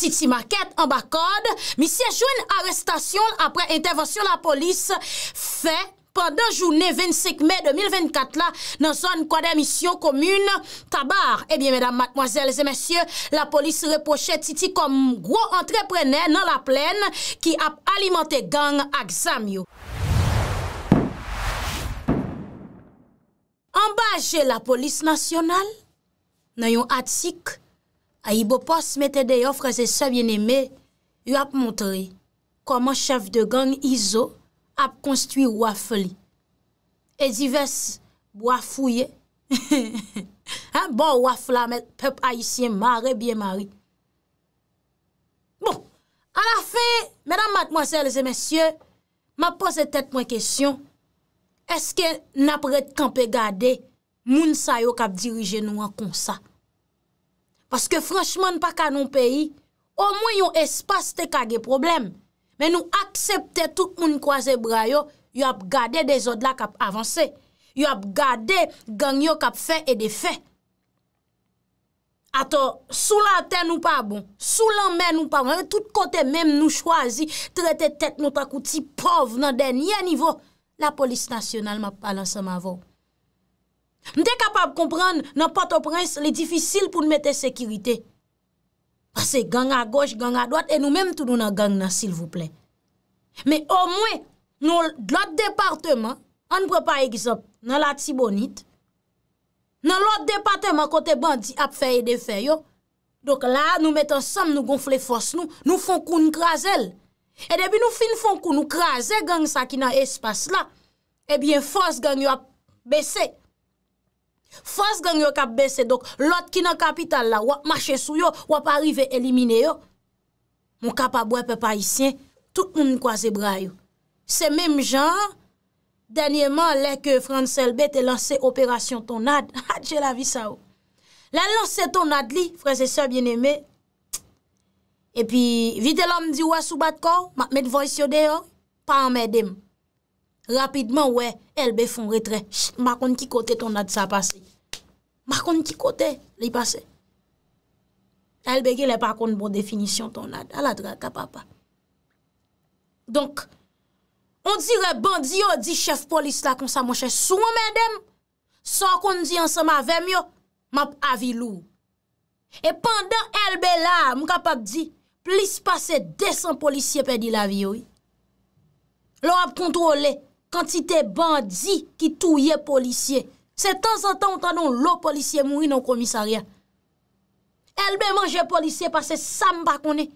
Titi Maked, ambakode, misye jwen arrestasyon apre intervensyon la polis, fe, pandan jounen 25 mey 2024 la, nan zon kwa demisyon komyne, tabar. Ebyen, medam, madmoizel, zemesye, la polis repoche Titi kom gwo entreprenen nan la plen, ki ap alimante gang ak zamyo. Ambaje la polis nasyonal, nan yon atik, A yi bo pos mette de yofre se sebyen eme, yu ap montre koman chef de gang Izo ap konstwi waf li. E zi ves waf ouye. Bon waf bon, la met pep ayisyen mare biye mari. Bon, a la fe, medan matmoasele se mesye, ma pose tet mwen kesyon, eske nap red kampe gade moun sayo kap dirije nou an konsa? Paske franchman pa ka nou peyi, o mwen yon espas te kage problem. Men nou aksepte tout moun kwaze bra yo, yo ap gade de zod la kap avanse. Yo ap gade gang yo kap fe e de fe. Ator, sou lan ten nou pa bon, sou lan men nou pa bon, e tout kote men nou chwazi, trete tet nou takouti pov nan denye nivou. La polis nasyonal map palan sa ma vò. Mte kapab kompren nan patoprens li difisil pou nou mette sekirite. Pase gang a goj, gang a dojt, e nou menm tout nou nan gang nan sil vouple. Me o mwen, nou lot departeman, an pou pa egzop nan la tibonit, nan lot departeman kote bandi ap feye de feyo, dok la nou mette ansam nou gonfle fos nou, nou fon kou nou kras el. E debi nou fin fon kou nou kras el gang sa ki nan espas la, ebyen eh fos gang yo ap besey. Fons gen yo kap bese dok, lot ki nan kapital la, wap mache sou yo, wap arrive elimine yo. Moun kap abwe pe Parisien, tout moun kwa zebra yo. Se mem jan, denye man le ke France LB te lanse operasyon tonad. Hadje la vi sa yo. Lan lanse tonad li, franse se bien eme. E pi, vide lom di wa sou bat ko, mak met voysyo de yo, pa amedem. Rapidman wey. Elbe fon retre, ma kon ki kote ton ad sa pase Ma kon ki kote Li pase Elbe ki le pa kon bon definisyon ton ad Aladra kapapa Donk On dire bandi yo di chef polis la Kon sa monshe sou men dem San kon di ansa ma vem yo Map avi lou E pandan elbe la Mou kapak di plis pase Desan polisye pedi la vi yo Lo ap kontrole Kantite bandi ki touye polisye. Se tan san tan ou tan nou lo polisye mou yon komisaryen. Elbe manje polisye pase samba konen.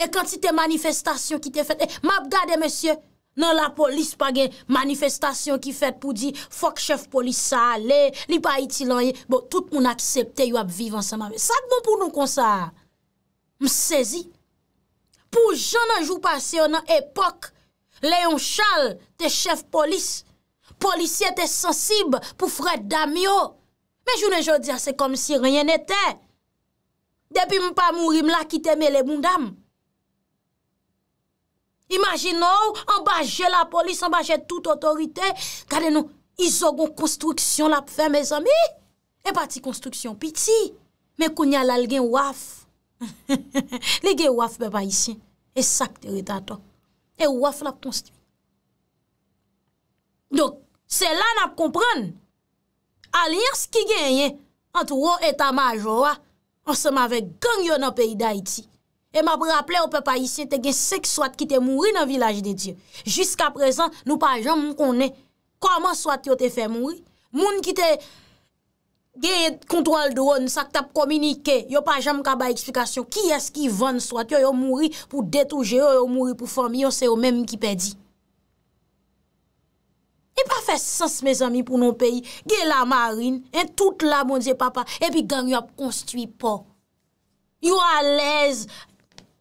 E kantite manifestasyon ki te fete. E map gade monsye nan la polis pa gen manifestasyon ki fete pou di fok chef polis sa ale, li pa iti lanye. Bo tout moun aksepte yon ap vivan sa mame. Sak moun pou nou konsa msezi. Pou jan anjou pase yon an epok, Leon Charles te chef polis. Polisye te sensib pou fred dam yo. Me jounen jodi ase kom si renyen ete. Depi mpa mwuri mla ki teme le mbondam. Imagin nou, ambaje la polis, ambaje tout otorite. Kade nou izogon konstruksyon la pou fe, me zami. E pati konstruksyon piti. Me kounya la lgen waf. Le gen waf bepa isen. E sak te redato. E waf la p'konsti. Dok, se la na p'kompren. Aliyans ki genyen ant wou etamaj wou wa, an se ma vek gangyo nan peyi da iti. E ma p'raple wou pe pa isye te genye se ki swat ki te mouri nan vilaj de diyo. Jiska prezan, nou pa jom moun konen koman swat yo te fe mouri. Moun ki te... Gye kontwal dron sak tap kominike, yo pa jam kaba eksplikasyon, ki eski van swat, yo yo mouri pou detouje, yo yo mouri pou fomi, yo se yo menm ki pedi. E pa fe sens me zami pou non peyi, gye la marin, e tout la moun ze papa, e pi gangyo ap konstuit po. Yo a lez,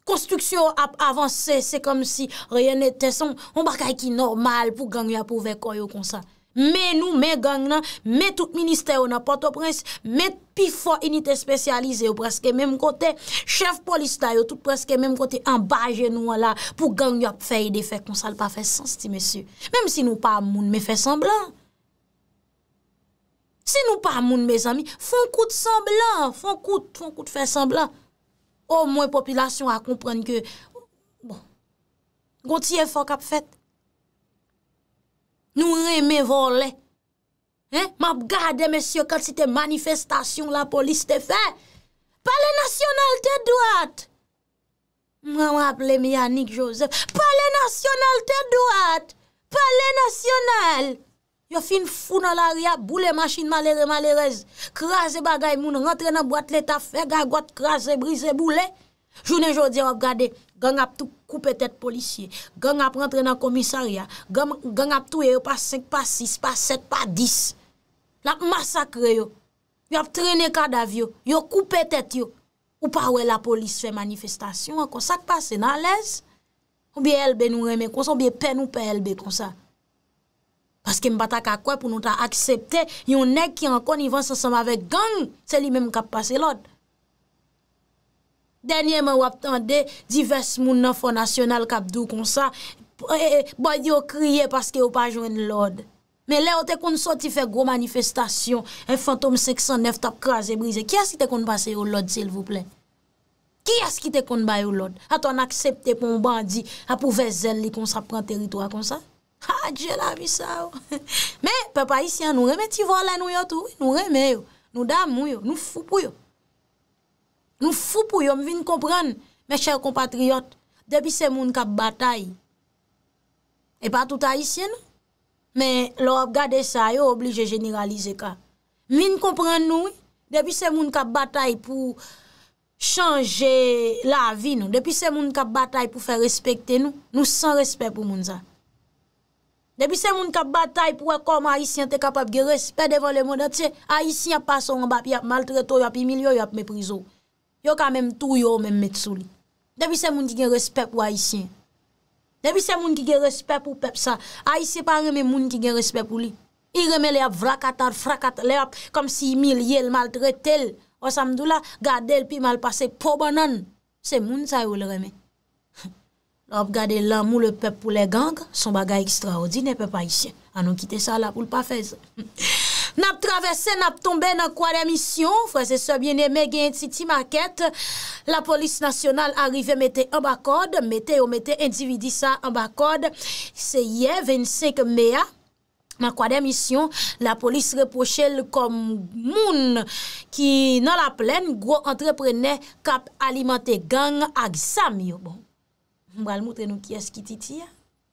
konstruksyon ap avanse, se kom si reyen ete son, on baka e ki normal pou gangyo ap pou vekoy yo konsa. Mè nou, mè gang nan, mè tout ministè ou nan Port-au-Prince, mè pi fò inite spesyalize ou preske mèm kote, chef polistay ou tout preske mèm kote ambaje nou wala pou gang yop fèy de fèk kon sal pa fè sens ti mèsyou. Mèm si nou pa moun mè fè semblan. Si nou pa moun mè zami, fon kout semblan, fon kout, fon kout fè semblan. Ou mwen populasyon a komprende ke, bon, gontiye fò kap fèt. Nou reme volè. Mab gade, mesye, kal si te manifestasyon la polis te fè. Palè nasyonal te dwat. Mwen wap lè mi Yannick Joseph. Palè nasyonal te dwat. Palè nasyonal. Yo fin fou nan l'aria, boule machin malere malerez. Krasè bagay moun, rentre nan boat leta fè, gagot krasè, brise boule. Jounè jodi wab oh, gade, gang ap touk. koupe tèt polisye, gang ap rentre nan komisarya, gang ap touye yo pa 5, pa 6, pa 7, pa 10. La ap masakre yo, yo ap trenè kada vyo, yo koupe tèt yo. Ou pa wè la polis fè manifestasyon an kon, sak pa se nan lèz. Ou biye elbe nou remè kon, sou biye pen nou pe elbe kon sa. Paske mbata kakwe pou nou ta aksepte, yon nek ki an kon yvan sasama vek gang, se li menm kap pase lòd. Dènyè mè wap tande, divers moun nanfo nasyonal kapdou kon sa, e, e, boy di yo kriye paske yo pa jwen lòd. Mè lè yo te kon sò ti fè gwo manifestasyon, e fantom seksan nef tap kras e brize. Ki as ki te kon pase yo lòd, sèl voplè? Ki as ki te kon bay yo lòd? A ton aksepte pou mbandi, a pou vezèl li kon sa pran teritòa kon sa? Ha, djè la mi sa yo. Mè, pè pa isi an nou remè ti volè nou yotou? Nou remè yo, nou dam mou yo, nou foupou yo. Nou foupou yon, vin kompren men chèr kompatriot. Depi se moun kap batay. E pa tout haisyen nou. Men lò gade sa yo oblige jeniralize ka. Vin kompren nou, depi se moun kap batay pou chanje la vi nou. Depi se moun kap batay pou fè respecte nou. Nou san respect pou moun zan. Depi se moun kap batay pou wakom haisyen te kapap gire, respecte devan le moun. Atye, haisyen pa son mba pi ap maltretou, yopi milyo, yopi me prizo. Yo ka menm tou yo menm met sou li. Debi se moun ki gen respep ou pep sa. A isi pa reme moun ki gen respep ou li. I reme li ap vrakatar, frakat, li ap kom si imil ye l mal tre tel. O samdou la, gade l pi mal pase po banan. Se moun sa yo l reme. Lop gade l amou l pep pou le gang, son bagay ekstraodine pep a isi. Anon kite sa la pou l pa fez. Nap travesse, nap tombe nan kwa demisyon, fwese sobye ne me gen titi ma ket, la polis nasyonal arrive mette an bak kode, mette ou mette individisa an bak kode, se ye 25 mea nan kwa demisyon, la polis repoche l kom moun ki nan la plen gwo antreprene kap alimante gang ak sam yo bon. Mwal moutre nou kyes ki titi ya.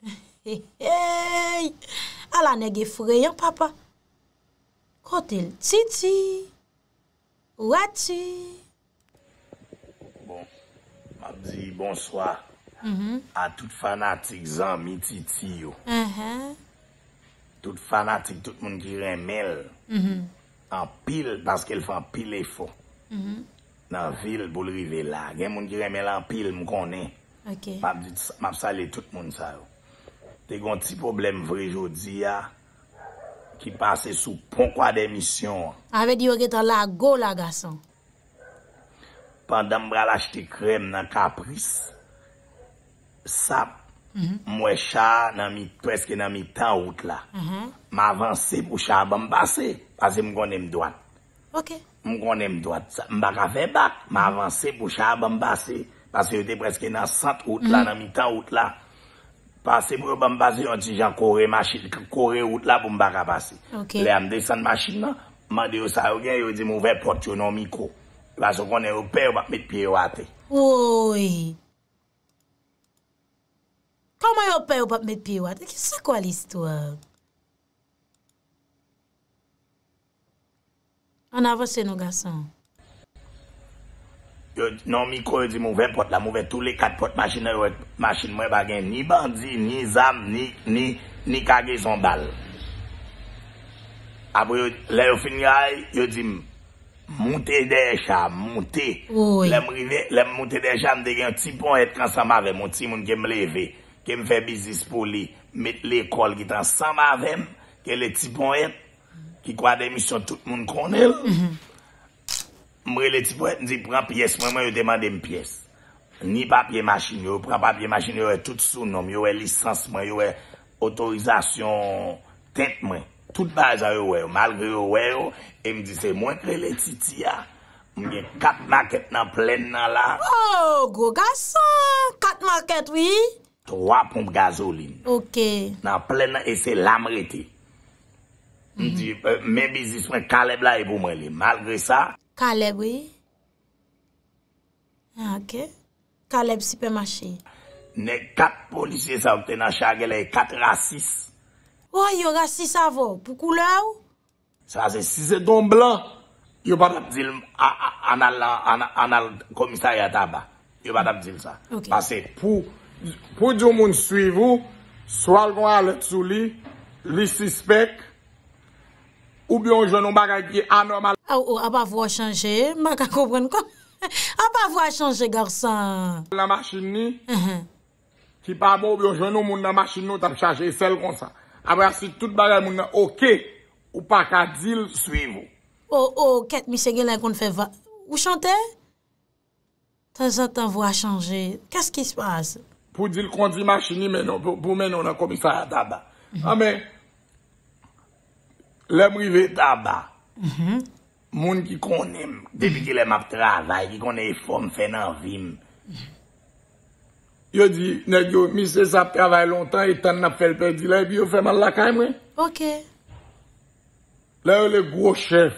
Hey, hey, ala ne ge froyan papa. Otel Titi, ou ati? Bon, mabdi, bon soa. A mm-hmm. tout fanatik zan mi Titi yo. Mm-hmm. Tout mm-hmm. fanatik, tout moun ki remel. An pil, paske l fan pil e fo. Nan vil pou l rive la. Gen moun ki remel an pil mou konen. Mabdi, mabsa le tout moun sa yo. Te gonti problem vrejo di ya. ki pase sou ponkwa demisyon. Avedi yo getan lago la, gason. Pandan mbra lachte krem nan kapris, sap, mwe mhm. chan nan mi, preske nan mi tan out la, ma mhm. avanse pou chan bon, bambase, pase mgonem doan. Ok. Mgonem doan. Mbak aven bak, ma avanse pou chan bambase, pase yo te preske nan sat out la, nan mi tan out la. Pase pou yo bambazi yon ti jan kore mashil ki kore yot la pou mbaga pase. Ok. Le yon desan mashil nan, mande yo sa yon gen, yo di mouvè pote yo nan miko. Baso konen yon pen yo bap met piye wate. Ouye. Kama yon pen yo bap met piye wate, ki se kwa li stwa? An avan se nou gason? yo nan mi kon yo di mouvem pot la, mouvem tou le kat pot machin mwen bagen, ni bandi, ni zam, ni kage son bal. Apo yo, le yo fin nga yo di, mouté deja, mouté, lem mouté deja mde gen yon ti pon et transformave, mouté moun gen mleve, gen mfe bizis pou li, mit l'ekol ki transformave, gen le ti pon et, ki kwa demisyon tout moun konel, mhm. Mbrele ti pou etn di pran piyes mwen mwen yo demande m piyes. Ni papye machin yo, pran papye machin yo, yo e tout sou nom, yo e lisans mwen, yo e otorizasyon tent mwen. Tout bazan yo weyo, malgre yo weyo, e mdi se mwen krele ti ti ya. Mwen gen kat market nan plen nan la. Oh, go gasan, kat market wii? Troa pomp gazolin. Ok. Nan plen nan ese lam rete. Mdi, euh, mwen bizis mwen kalep la e pou mbrele, malgre sa... Kaleb wey? Ah, Ake? Kaleb sipe masye? Ne kat polisye sa vte nan chage le kat rasis. Ou oh, yo rasis avou? Pou kou la ou? Sa se si se don bla. Yo bat ap dil an al komisary ataba. Yo bat ap dil sa. Ok. Pase pou diyo moun sui vou, swalvo ala tuli, li sispek, Ou biyon jenou bagay ki anormal. A ou ou, a pa vwa chanje. Maka koubren kon. A pa vwa chanje garsan. La masjin ni. Ki pa bo biyon jenou moun nan masjin nou tam chanje sel kon sa. Abra si tout bagay moun nan oke. Ou pa ka dil suy mou. Ou ou, ket mi sege lè kon fe va. Ou chante? Ta zan ta vwa chanje. Kas ki spase? Po dil kondi masjin ni menon. Po menon nan komisar ya dada. A men. Lèm rive taba, moun ki konem, depi ki lèm ap travay, ki konen e fòm fè nan vim. Yo di, negyo, misè sa travay lontan, etan nap fè lperdi la, epi yo fèman lakay mwen. Ok. Lè yo le gwo chef,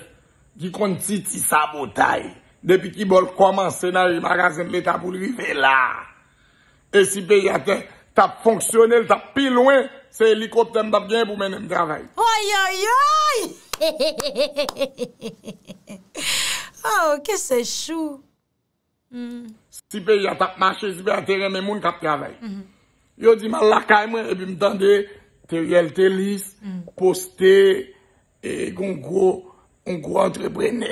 ki kon titi sa botay, depi ki bol kwa manse nan e magazen lè tapou rive la. E si pe yate tap fonksyonel, tap pi louen. Se helikopte m dap gen pou menen m travay. Oye, oye, oye! Oh, ke se chou! Hmm. Si pe yatak mache, si pe atere men moun kap travay. Yo di man lakay mwen, epi m tande, te yelte lis, hmm. poste, e gongro, gongro antreprene,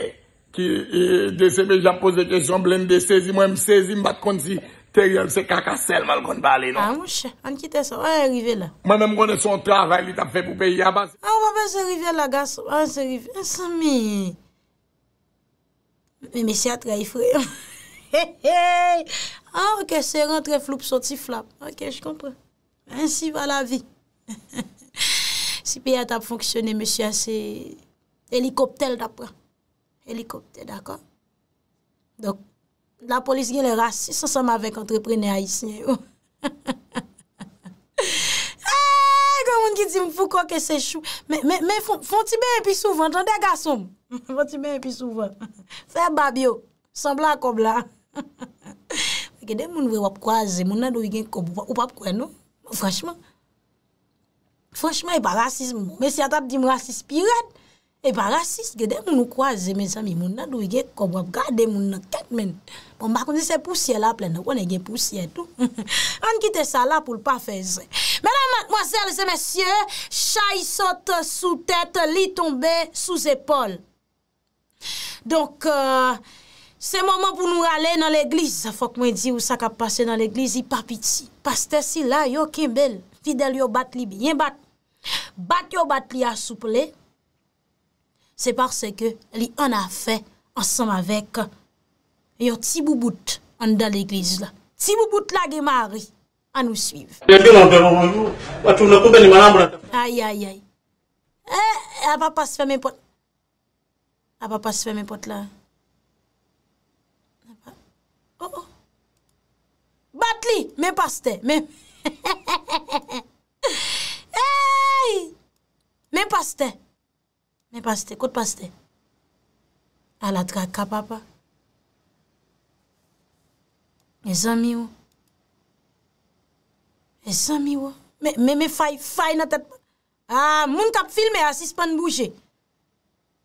ki e, dese me jap pose kesyon blen de sezi, mwen m sezi, m bat kondi sezi. Non? Ah, Te yon ah, se kakasel mal kon bali non. A monshe, an kitè sa, wè yon rive la. Ma mè mwone son travay li tap fè pou pe yon basi. A wè mwone se rive la gaso, wè mwone se rive. A sa mè, mè mè si a trai fwè. A okè, se rentre floup, sot si flap. A okè, j kompre. A ansi va la vi. Si pe yon tap fonksyonè, mè si a se elikoptèl da pran. Elikoptèl, d'akon? Dok, La polis gen lè rasis ansanm avèk entreprenè a isnyè yo. Kwa eh, moun ki di mfou kòkè se chou. Mè fon ti ben epi souvan. Tande gasom? Fon ti ben epi souvan. Fè babyo. Sambla kob la. Fèkè den moun wè wap kwa zè. Moun nan dò wè gen kob wap kwa nou. Fransman. Fransman yè e pa rasis moun. Mè si atap di mw rasis pi rèn. E pa rasis, ge de moun nou kwa ze, mes ami, moun nan dwe ge kobwa, gade moun nan ket men. Pon bakon di se pousye la plen, wane gen pousye tout. An kite sa la pou l'pa feze. Mènam mwazèl, zè mèsyè, chay sote sou tèt, li tombe sou zépol. Donk, euh, se mwaman pou nou ale nan l'eglize, sa fok mwen di ou sa ka pase nan l'eglize, yi pa piti, paste si la, yo kimbel, fidèl yo bat li bi, yin bat. Bat yo bat li asuple li. c'est parce que li en a fait ensemble avec un euh, petit boubout en dans l'église là. Petit là la est Marie à nous suivre. Aïe aïe aïe. Eh, elle va pas se faire mes potes Elle va pas se mes potes là. Oh oh. Batli, mes pasteurs, Hey! Mes pasteurs. Mè pastè, kout pastè. A la trak ka papa. Mè zami wò. Mè zami wò. Mè fay, fay nan tèt. A, moun kap filmè, a sispan bouje.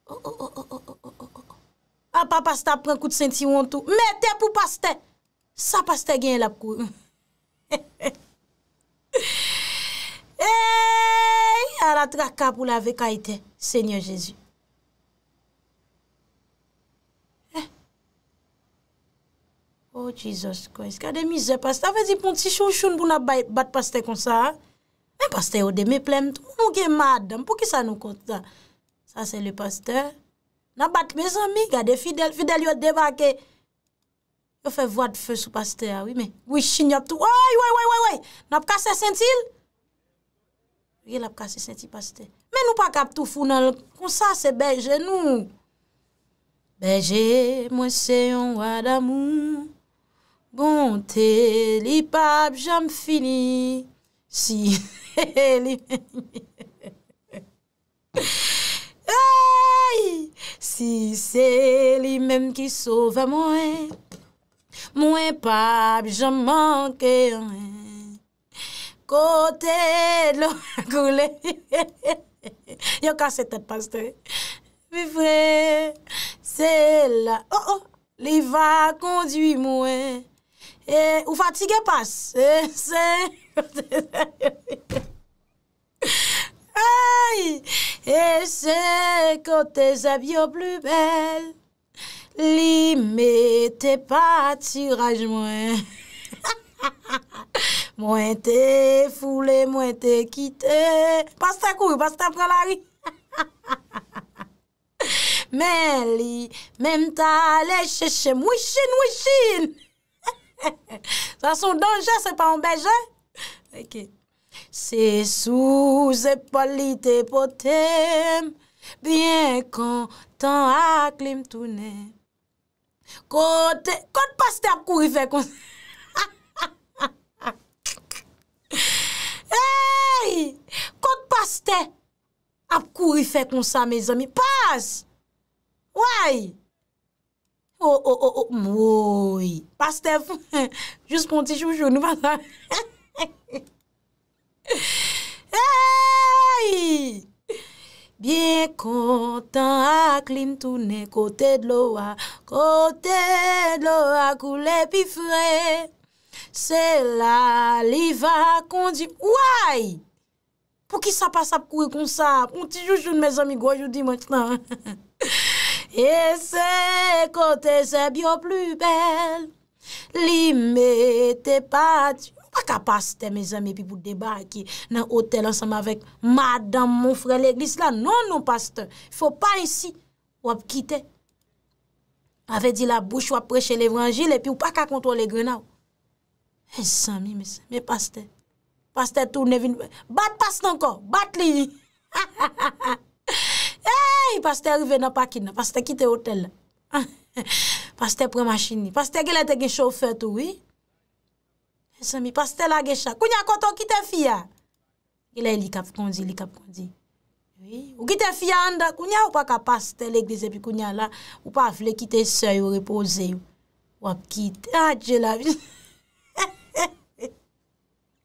O, oh, o, oh, o, oh, o, o, o, o. A papa sta pran kout senti wò an tou. Mè te pou pastè. Sa pastè gen l ap kou. He, he, he. Eyyy, a la traka pou la veka ite, Seigneur Jezu. Eh, Oh, Jesus Christ, kade mize, pastor, vezi pou ti chou choun pou na bat pastor kon sa, eh, men pastor yo de me plem, tout mou gen mad, pou ki sa nou konta, sa se le pastor, nan bat me zami, kade fidel, fidel yo de ba ke, yo fe vwa de fe sou pastor, oui, men, woui chini ap tou, oi, oi, oi, oi, oi, nan ap kase sentil, Yel ap kase senti pastè. Men nou pa kap toufou nan lop. Kon sa se bejè nou. Bejè, mwen se yon wad amou. Bon te li pab, jom fini. Si se li... Si se li menm ki sova mwen. Mwen pab, jom manke yon mwen. Kote lò goulè. Yo kase tèp pastè. Mifre, sè la. Oh, oh, li va kondui mwen. E, ou fatige pas. Sè, e, sè, e, kote tèp pastè. Ay, sè, kote zabyo blu bel. Li me te pati raj mwen. Ha, ha, ha, ha. Mwen te foule, mwen te kite. Pastè kou, pastè prelari. Mè li, mèm ta le cheche mwen chine, mwen chine. Swa son danje se pa mbeje. Se sou, se pali te potem. Bien kontan aklim toune. Kote, kote pastè kou, fekonsi. Hey, kote paste, ap kou yi fe kon sa me zami, pase, woy, o, o, o, mwoy, paste, fwen, jous pon ti choujou, nou wala. Hey, bien kontan aklim toune kote dlo a, kote dlo a koule pi frey, Se la li va kondi, woy, pou ki sa pa sa pou kouye kon sa, pou ti joujoun me zami gojou di manchna. E se kote se biyo plu bel, li me te pati. Ou pa ka paste, me zami, pi pou deba ki nan otel ansam avek, madame, moun fre l'eglis la, non, non, paste, fo pa insi, wap kite. Ave di la bouche wap preche levrangile, pi ou pa ka kontor le grenaw. E eh, san mi, me san, me paste, paste tou nevin, bat paste nanko, bat li. E, eh, paste rive nan pakina, paste kite otel. Paste prema chini, paste gile tege chofer tou, oui. E eh, san mi, paste la gecha, kounya koto kite fia. Gile li kap kondi, li kap kondi. Oui, ou kite fia anda, kounya ou pa ka paste le gize pi kounya la, ou pa afle kite seyo, reposeyo. Ou ap kite, adje la, oui.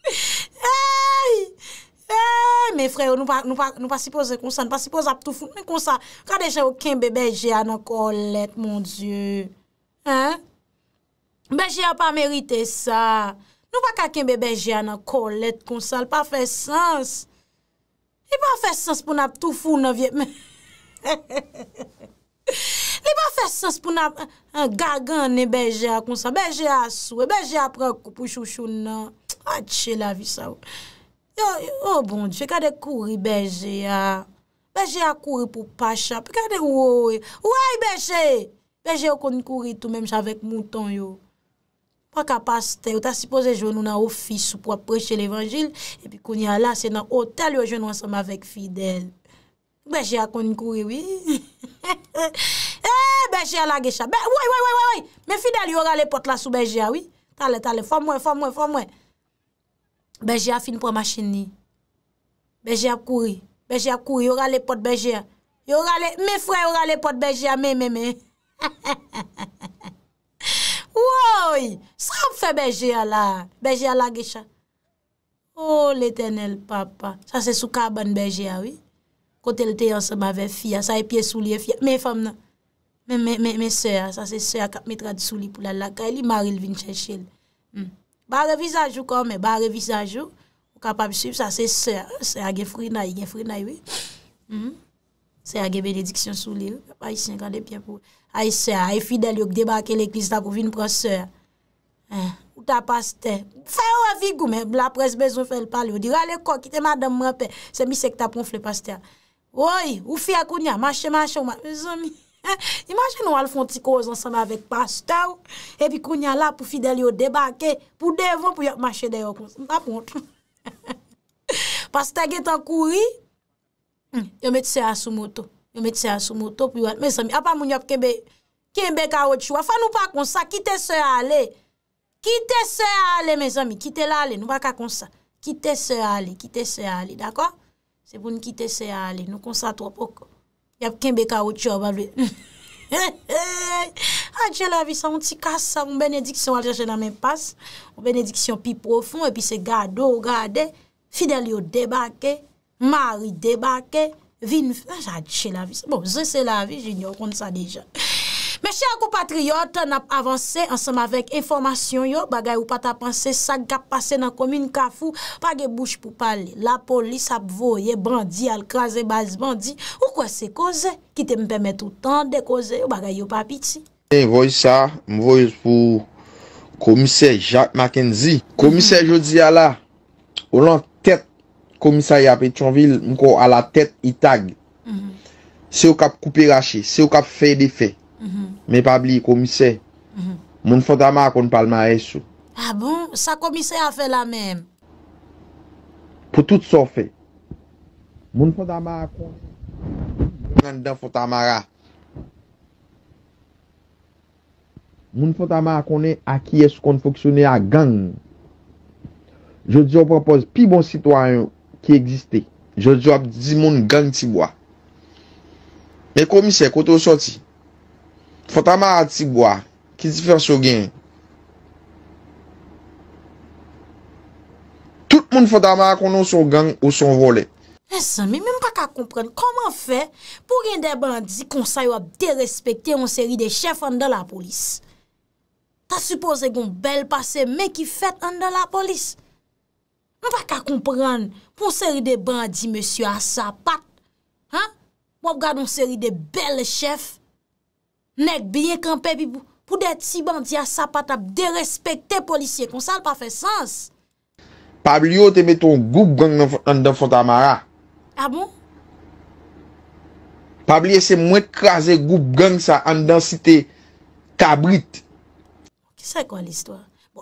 Eyy, eyy, men freyo, nou pa sipoze kon sa, nou pa sipoze ap toufou, men kon sa, ka deje ou ken bebe jea nan kolet, mon dieu. Hen, bebe jea pa merite sa, nou pa ka ken bebe jea nan kolet kon sa, l pa fe sens. L pa fe sens pou nan ap toufou nan vie, men. L pa fe sens pou nan ap gagan nen bebe jea kon sa, bebe jea sou, bebe jea prek pou chouchou nan. Matche la vi sa ou. O oh, bon di, fè kade kouri beje ya. Beje ya kouri pou pacha. Fè kade ou ou ou e. Ou ay beje e. Beje yo kon kouri tou mèm chè avèk mouton yo. Pwa kapaste yo. Ta sipose jo nou nan ofis ou pou apreche l'evangil. E pi kon ya la se nan otel yo jo nou ansèm avèk fidèl. Beje ya kon kouri ou e. E beje ya la gecha. Ou ay ou ay ou ay. Me fidèl yo rale pot la sou beje ya ou e. Talè talè fò mwen fò mwen fò mwen. Bejea fin pou ma chen ni. Bejea kouri. Bejea kouri. Yo rale pot Bejea. Yo rale, me fre yo rale pot Bejea, me, me, me. Woy! Srap fe Bejea la. Bejea la gecha. Oh, l'Eternel Papa. Sa se soukaban Bejea, oui. Kote l'te yon se bave fia. Sa e pie souli e fia. Me fam nan. Me, me, me, me soya. Sa se soya kap metra di souli pou la laka. E li maril vin chechel. Hmm. Ba revizaj ou kon men, ba revizaj ou, ou kapab soub sa, se se, se a ge frina yi, ge frina yi, se a ge benediksyon sou li, ay se, aye fidel yo, kdebake l'ekviz ta pou vin pran se, ou ta paste, fè ou avig ou men, la pres bezon fèl pale, ou dire, ale kok, kite madame mwapè, se mi sek ta pon fle paste, oy, ou fè akoun ya, mache mache ou ma, bezon mi, Eh, Imanje nou al fon ti koz ansanme avèk pastè ou E pi kounyan la pou fidel yo debake Pou devan pou yo mache deyo konse Mta ponte Pastè gen tan koui hmm, Yo met se asu moto Yo met se asu moto Mè sami apan mouni ap kembe Kembe ka oti chou Afan nou pa kon sa Kite se ale Kite se ale mè zami Kite lale nou baka kon sa Kite se ale Kite se ale dako Se bon kite se ale Nou kon sa to poko Y ap kenbe ka wot yo wap lwe. Adje la vi sa, moun ti kasa, moun benediksyon, wal chache nan men pas, moun benediksyon pi profon, epi se gado, gade, fidelyo debake, mari debake, vin, ah, adje la vi sa. Bon, ze se la vi, jini yo kont sa deja. Mèche akou patriyot, nan ap avanse ansèm avèk informasyon yo, bagay ou pat apanse sa gap pase nan komine kafou, pa ge bouche pou pale, la polis ap voye, bandi al kraze, baz bandi, ou kwa se koze, ki te mèpèmè toutan de koze, ou bagay yo papiti. Mè voye sa, mè voye pou komise Jacques Mackenzie, komise jodi ala, ou lan tet komise ya Petronville, mè ko ala tet itag, se ou kap koupi rache, se ou kap fè de mm-hmm. fè. Me pabli komise, mhm. moun fota ma akon palma esou. A ah bon, sa komise a fe la men. Po tout so fe. Moun fota ma akon, moun an dan fota ma ra. Moun fota ma akon e a ki esou kon foksyone a gang. Je diyo propose pi bon sitwanyon ki egiste. Je diyo ap di di moun gang tibwa. Me komise koto soti. Fota ma ati gwa, ki si fèm sou gen. Tout moun fota ma akonon sou gen ou sou role. En san, mi mwen pa ka komprende, koman fè pou gen de bandi kon sa yo ap derespecte yon seri de chèf an de la polis? Ta suppose yon bel pase men ki fèt an de la polis? Mwen pa ka komprende pou seri de bandi mèsyou a sa pat, wap gade yon seri de bel chèf Nèk biye kampe bi pou det si bandi a sapata de respekte polisye kon sa l pa fe sens. Pablio te meton goup gang an dan Fontamara. A ah bon? Pablio se mwen krasen goup gang sa an dan site Kabrit. Ki sa kon l istwa?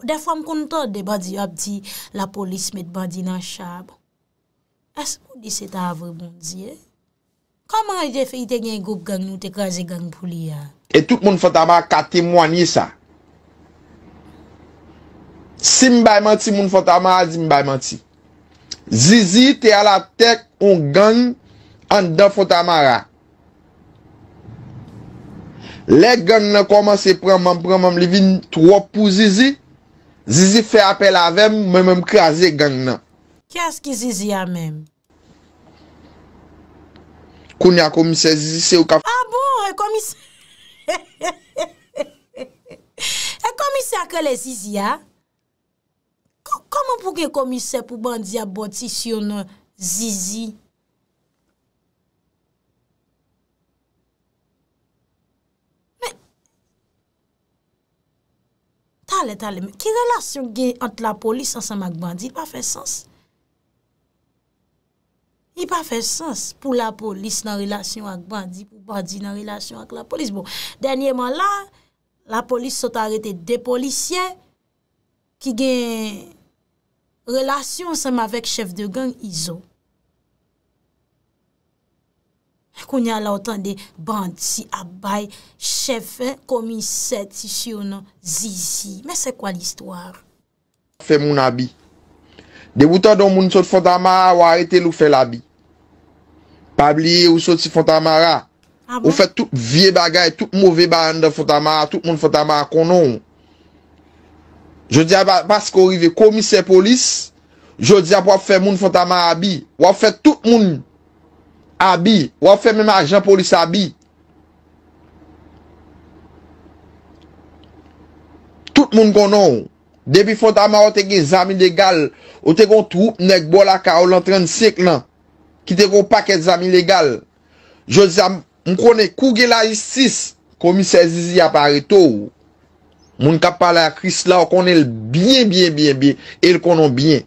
De fwa m kon ton de bandi ap di la polis met bandi nan chab. As kou di se ta avre bondi e? Koman e defi te nyen goup gang nou te kaze gang pou li ya? E tout moun fotama ka temwanyi sa. Sim bayman ti moun fotama a zim bayman ti. Zizi te ala tek ou gang an da fotama ra. Le gang nan koman se pranman pranman li vin tro pou Zizi, Zizi fe apel avem mwen mwen kaze gang nan. Kya skizizi ya menm? Kouni a komise zizi se ou ka... A ah bo, e komise... E komise akole zizi ya? Koman pouke komise pou bandi abotisyon zizi? Me, tale tale me, ki relasyon gen ant la polis ansan mak bandi pa fe sens? Ni pa fe sens pou la polis nan relasyon ak bandi, pou bandi nan relasyon ak la polis. Bon, Danyeman la, la polis sot arete de polisyen ki gen relasyon seman vek chef de gang Iso. Kou ni ala otan de bandi, abay, chefe, komisè, tisyon, zizi. Men se kwa l'istwar? Fe moun abi. De woutan don moun sot fondama waretel ou fe l'abi. Pabliye ou soti Fontamara ah bon? Ou fè tout vie bagay, tout mouvè bagay de Fontamara Tout moun Fontamara konon Je diya ah paske orive komise polis Je diya ah, pou wap fè moun Fontamara abi Wap fè tout moun abi Wap fè mèm ajan polis abi Tout moun konon Depi Fontamara ou te gen zami legal Ou te kon troup nek bolaka ou lantren sik lan ki te ko pak et zami legal. Je zami, m konen kouge la istis, komisè zizi apare tou. Moun kap pale a Chris la, o konen l bien, bien, bien, bien, el konon bien.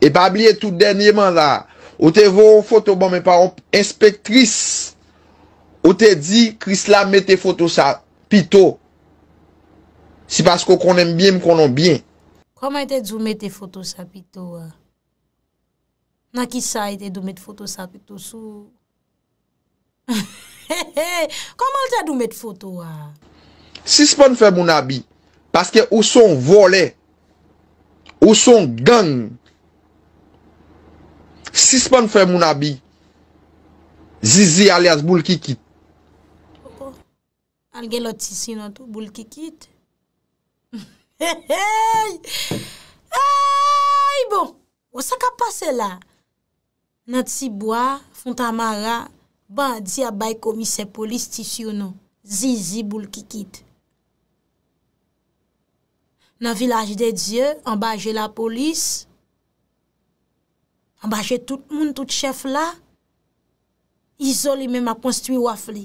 E pa blie tout denyeman la, o te voun foto, bon, men pa, o inspectris, o te di, Chris la, mette foto sa, pito. Si pasko konen bien, m konon bien. Koman te djou mette foto sa, pito, wè? Euh? Na ki sa ite do met foto sa pito sou. Koman lte do met foto waa? Sispon fe moun abi. Paske ou son vole. Ou son gang. Sispon fe moun abi. Zizi alias boul kikit. Alge lotisi nou tou boul kikit. Bon, wosaka pase la. nan tsi bwa, fon ta mara, ban di a bay komise polis tisyouno, zi zi boul ki kit. Nan vilaj de Diyo, anbaje la polis, anbaje tout moun, tout chef la, izole men ma konstwi wafli.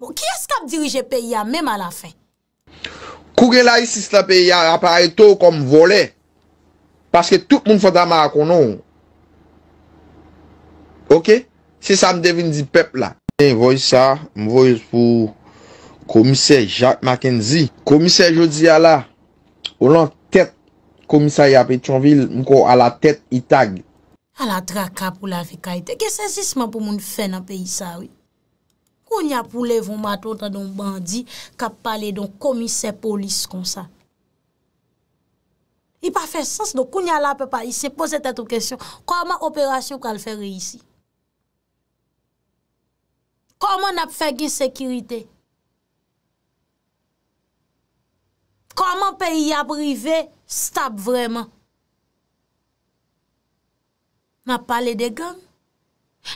Bon, ki eskap dirije peya men ma la fe? Kouge la isis la peya rapare to kom vole, Paske tout moun fwa da ma akonon. Ok? Se sa m devin di pep la. M voy sa, m voy pou komise Jacques Mackenzie. Komise jodi a la, ou lan tet komise ya Petronville, m kon a la tet itag. A la traka pou la vika ite. Ge se zisman pou moun fè nan pe isa we? Koun ya pou levon matota don bandi, kap pale don komise polis kon sa. I pa fè sens nou, kounya la pe pa isye, pose tè tou kèsyon. Kouman operasyon kal fè re isye? Kouman nap fè gè sekirite? Kouman pe yabrive stab vreman? Map pale de gang?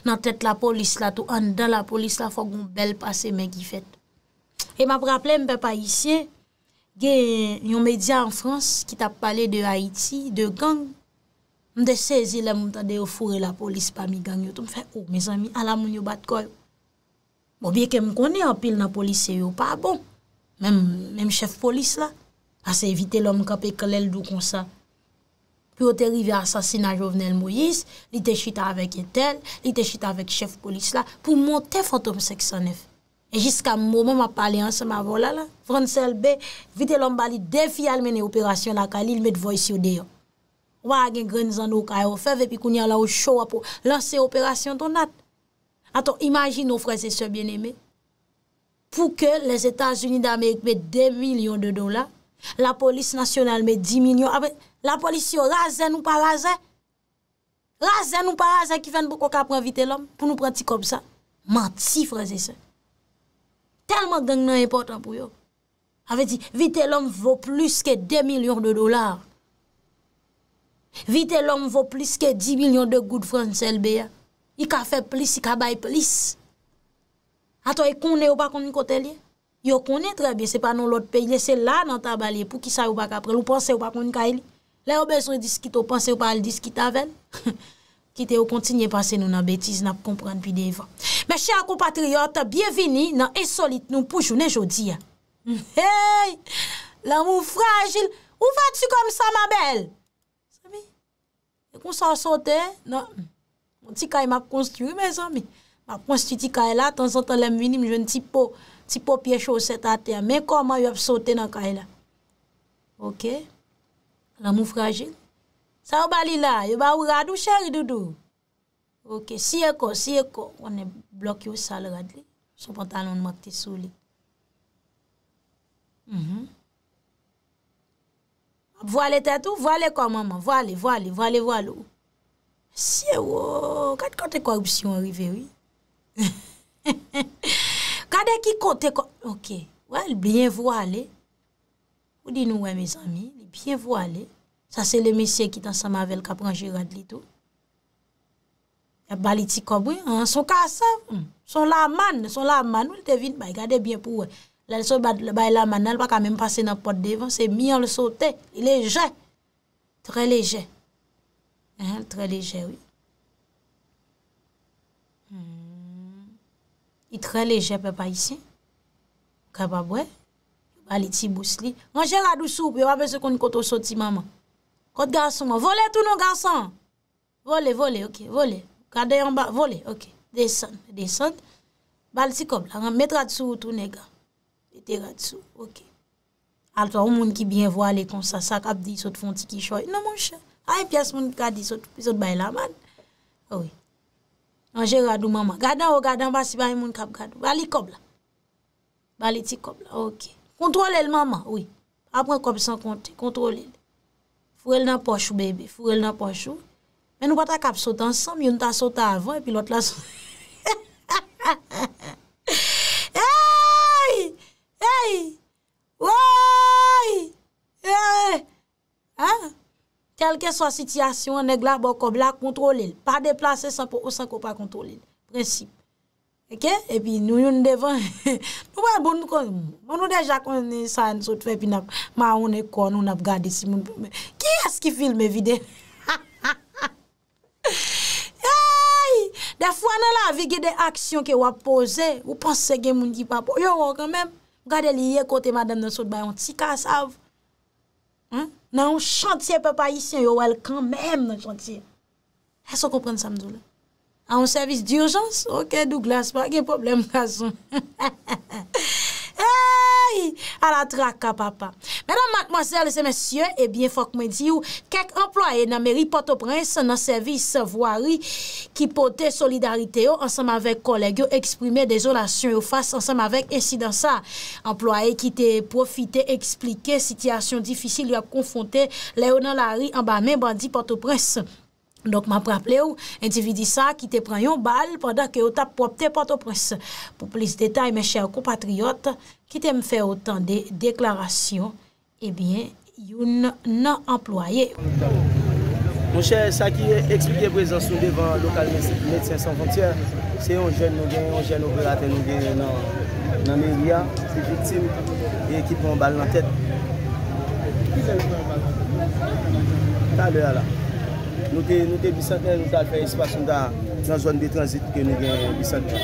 Nan tèt la polis la tou, an dan la polis la fò goun bel pase mè gifèt. E map rapple mpe pa isye... Gen yon medya an Frans ki tap pale de Haiti, de gang, m de sezi lem m tade yo fore la polis pa mi gang yot, m fe ou oh, miz ami, ala moun yo bat kor. Bon, bye ke m koni apil na polis seyo, pa bon, menm chef polis la, ase evite lom kap e kelel do konsa. Pi o te rive asasina Jovenel Moïse, li te chita avek etel, li te chita avek chef polis la, pou monte fantom seksanev. Jiska mouman ma pali anse ma vola la, Fransel ah be, vite lom bali defi almen e operasyon la kalil met voysyo deyon. Ou agen grenizan nou kayo feve, pi koun yan la ou chowa pou lanse operasyon ton nat. Aton, imajin nou freze se bieneme, pou ke les Etats-Unis d'Amerik be de milyon de don la, la polis nasyonal be di milyon, apen la polis yo razen ou pa razen, razen ou pa razen ki fen pou koka pre vite lom, pou nou prenti kom sa, manti freze se. Telman gdenk nan epotan pou yo. A ve di, vi te lom vo plis ke 2 milyon de dolar. Vi te lom vo plis ke 10 milyon de gout fransel be ya. I ka fe plis, i ka bay plis. Ato, i kone ou pa koni kote li? Yo kone tre bi, se pa nan lot pe, le se la nan taba li, pou ki sa ou pa kapre. Lou pense ou pa koni ka li. Le yo bes re diski to, pense ou pa al diski ta ven. Kite ou kontinye pase nou nan betiz nan pou kompran pi devan. Mè chè akou patri yò, ta biye vini nan esolit nou poujou ne jodi ya. Hey, la mou fragil, ou va ti kom sa ma bel? Sè mi? E kon sa saote? Nan? Mon ti kaye ma konstruy me zan, mi. Ma konstruy ti kaye la, tan zan tan lem vini, mwen jen ti po, ti po pye choset a te. Mè kon ma yon saote nan kaye la. Ok? La mou fragil? Sa ou bali la? Yo ba ou radou chèri doudou? Ok, siye ko, siye ko. Wane blok yo sal rad li. Son pantalon makti sou li. Ab mhm. voale tè tou, voale ko mama. Voale, voale, voale, voale ou. Siye ou, kade kote korupsyon rive ou? Kade ki kote korupsyon rive ou? Ok, well, bien voale. Ou di nou wè mè zami? Bien voale. Sa se le mesye ki tan sa mavel ka pran jirad li tou. Ya bali ti kobwe. Son la man. Son la man. Ou li te vin. Ba yi gade bien pou we. La le son ba yi la man. La le pa kamem pase nan pot devan. Se mi yon le sote. Li leje. Tre leje. Tre leje. Li tre leje pe pa yisi. Kababwe. Bali ti bousli. Wan jirad ou soupe. Yo apen se koni koto soti maman. Kote garsan an, vole tou nou garsan an. Vole, vole, ok, vole. Kade yon ba, vole, ok. Desen, desen. Bal si kob la, an met rad sou ou tou nega. Met rad sou, ok. Al to, non, ah ou moun ki bien vo ale kon sa, sa kap di sot fon ti ki choy. Nan moun chan, hay pias moun ki kap di sot, pi sot baye la man. Ou, nan jè radou mama. Gade an ou gade an ba si baye moun kap gade. Bal li kob la. Bal li ti kob la, ok. Kontrole l mama, ou. Apre kom san konti, kontrole l. Fou el nan pochou bebe, fou el nan pochou. Men nou pa ta kap sota ansam, yon ta sota avon, epi lot la sota avon. Kelke sa sityasyon aneg la bokob la kontrol el, pa deplase san pou osan ko pa kontrol el. Prensip. E pi nou yon devan, nou yon bon nou kon, bon nou deja kon sa yon sotwe pi nap, ma yon ekon, yon nap gade si moun pou mwen, ki yas ki filme vide? Yai, defou anan la avi ge de aksyon ke wap pose, ou panse gen moun ki pa po, bon. yo wou kanmem, gade li ye kote madame nan sotwe bayan, ti ka sav? Nan yon chantye pe pa yisye, yo wou el kanmem nan chantye. Eso kompren samdou la. A yon servis di urjans? Ok, Douglas, pa gen problem la son. Hey, a la traka, papa. Mèdame, mademoiselles et messieurs, et eh bien, faut qu'mon dit ou, kèk employé nan mèri Port-au-Prince nan servis Savoirie ki pote solidarité ou oh, ansam avèk koleg ou oh, eksprimè desolasyon ou oh, fasse ansam avèk insidans sa. Employé ki te profite explike sityasyon difisil ou a konfonte le ou nan la ri an ba mè bandi Port-au-Prince. Dok ma praple ou, entevi di sa ki te pran yon bal padak yo tap po apte pato pres. Po plis detay, men chèr ko patriot, ki te m fè otan de deklarasyon, ebyen, eh yon nan employe. Mon chèr, sa ki eksplike prezansyon devan lokal medsyen Sanfonteur, se yon jen nou gen, yon jen nou berate nou gen nan meria, se vitim, e ki pran bal nan tèt. Ta lè ala. Nou te bisante nou sa fè espasyon da tranjouan bi transit ke nou gen bisante.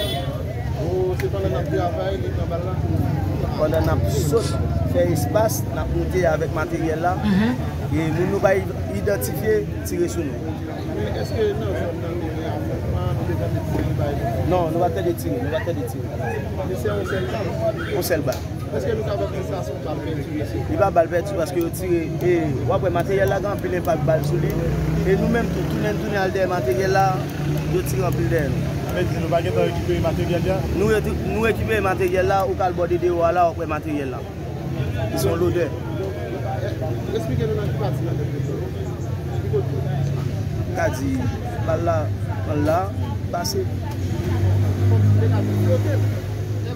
Ou se pan nan apri avay li nan balan pou? Pan nan apri sot fè espasyon nan ponte avèk materyèl la. Mhm. E nou nou bay identifiye, tire sou nou. E skè nou zon nan bi transit man nou bay te de tire? Non, nou bay te de tire. Mè e se on sel pa? On sel pa. Peske yon ka vok yon sas wak balpe yon sou? Yon wak balpe yon sou paske yon ti wak wè mater yon la gwan pene wak balpe sou de. E nou menm tou kounen tou nyal de mater yon la, yon ti wak balpe den. Mè di nou baget wè ekipen yon mater yon la? Nou ekipen yon mater yon la, wak al bodi de wala wak wè mater yon la. Yon son lode. E spike nou nan ki pati nan de peti ou? Spike ou? Kaji, bala, anla, pase. Fok, men a spike ou te?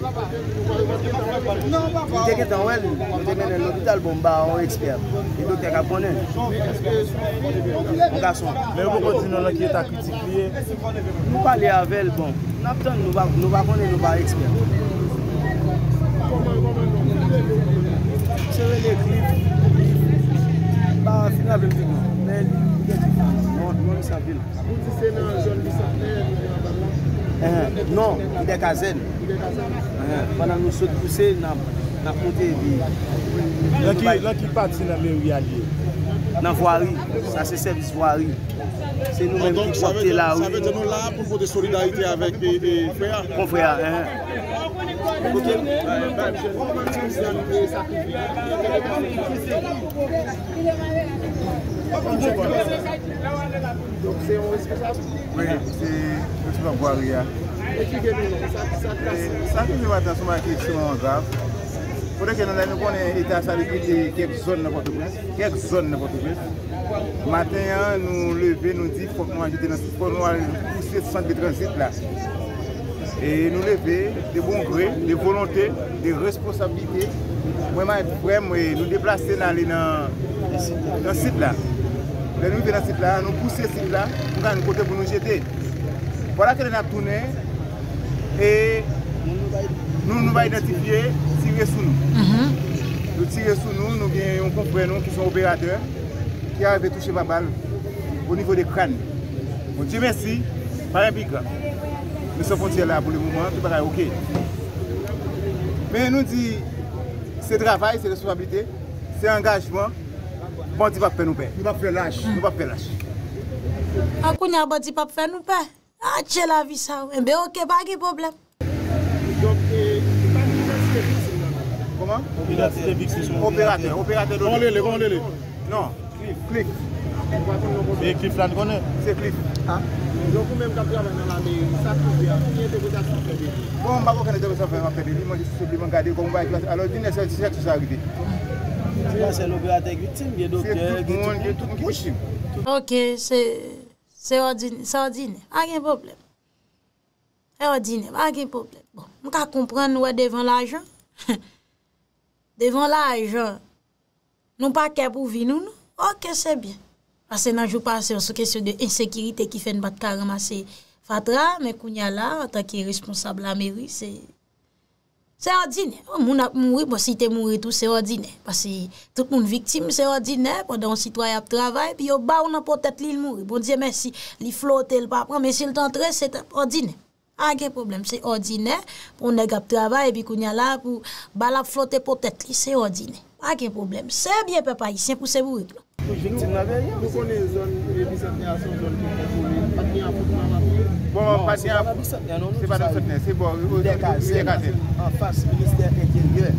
Mwen teke tanwen li, mwen teke den lopital bon ba an ekspert E do teke aponen Mwen kason, mwen mwen kontin nan lopital kutifiye Mwen pale avel bon, nap ton nou bakon en nou ba ekspert Mwen chere nekri Ba finav e eh, vile, men mwen vile Mwen vile sa vile Non, mwen dekazen Ba nan nou saot pwse, na konte di... Lo ki pati se namen wey alye. Nan wari. Sa se sèm mín wari. Se nou men m porte lah decent. Se avè nan nou la pouwote solidayide avèk konӧ ic dep... Ok. Ke mwen koni kwa jè. Buke mwen ten p leaves. Mse Boirou. C'monou 편, mse Borse gen mwen wari ya.. E pi genou, sa kase? Sa kase mwen atan sou mwen keksyon zav. Foteke nan dan nou konen etas alipi de kek zon nan Port-au-Prince. Kek zon nan Port-au-Prince. Matenyan nou leve nou di fok nou anjite nan sit. Fok nou anjite fok nou anjite se sent de transit la. E nou leve de bon kre, de volante, de responsabite mwen mwen frem, mwen nou deplase nan sit la. Nan nou ven nan sit la, nou pousse sit la, pou kan nou kote pou nou jete. Foteke nan tonen, E, nou nou va identifiye, tire sou nou. Mhm. Nou tire sou nou, nou gen yon konpren nou, ki son operadeur, ki a avè touche babal, o nivou de kran. Moun tiye mersi, parè bigan. Mè se pon tiye la apou le mouman, ki baray ok. Mè nou di, se travay, se de soumabilite, se engajman, ban di pap fè nou bè. Di pap fè laj, di pap fè laj. Akou nyar ban di pap fè nou bè? Ache la vi sa ou, mbe oke bagi problem. Ok, se... Se o dine, se o dine, a gen problem. Se o dine, a gen problem. Bon, mou ka kompran nou e devan la ajan. Devan la ajan. Nou pa ke pou vi nou nou. Ok, se bien. Ase nan jou pa, se yon sou kesyon de insekirite ki fen bat karama se fatra, me kounya la, anta ki responsable la meri, se... Se ordine, oh, moun ap mouri pou bon, si te mouri tou se ordine. Pasi tout moun viktim bon, ah, ah, se ordine, pou don sitway ap travay, pi yo ba ou nan potet li mouri. Pou diye men si li flote, li pa pran, men si li tan tre, se ordine. Ake problem, se ordine, pou ndega ap travay, pi kou nye la pou bal ap flote potet li, se ordine. Ake problem, se bien pe pa isyen pou se mouri. Pou viktim na veyye ou se? Pou konen zon, e bisap ni ason zon tout moun? Bon, pati anpout pan. Se pati anpout pan, se bon. De kaze. En fass, minister etienne.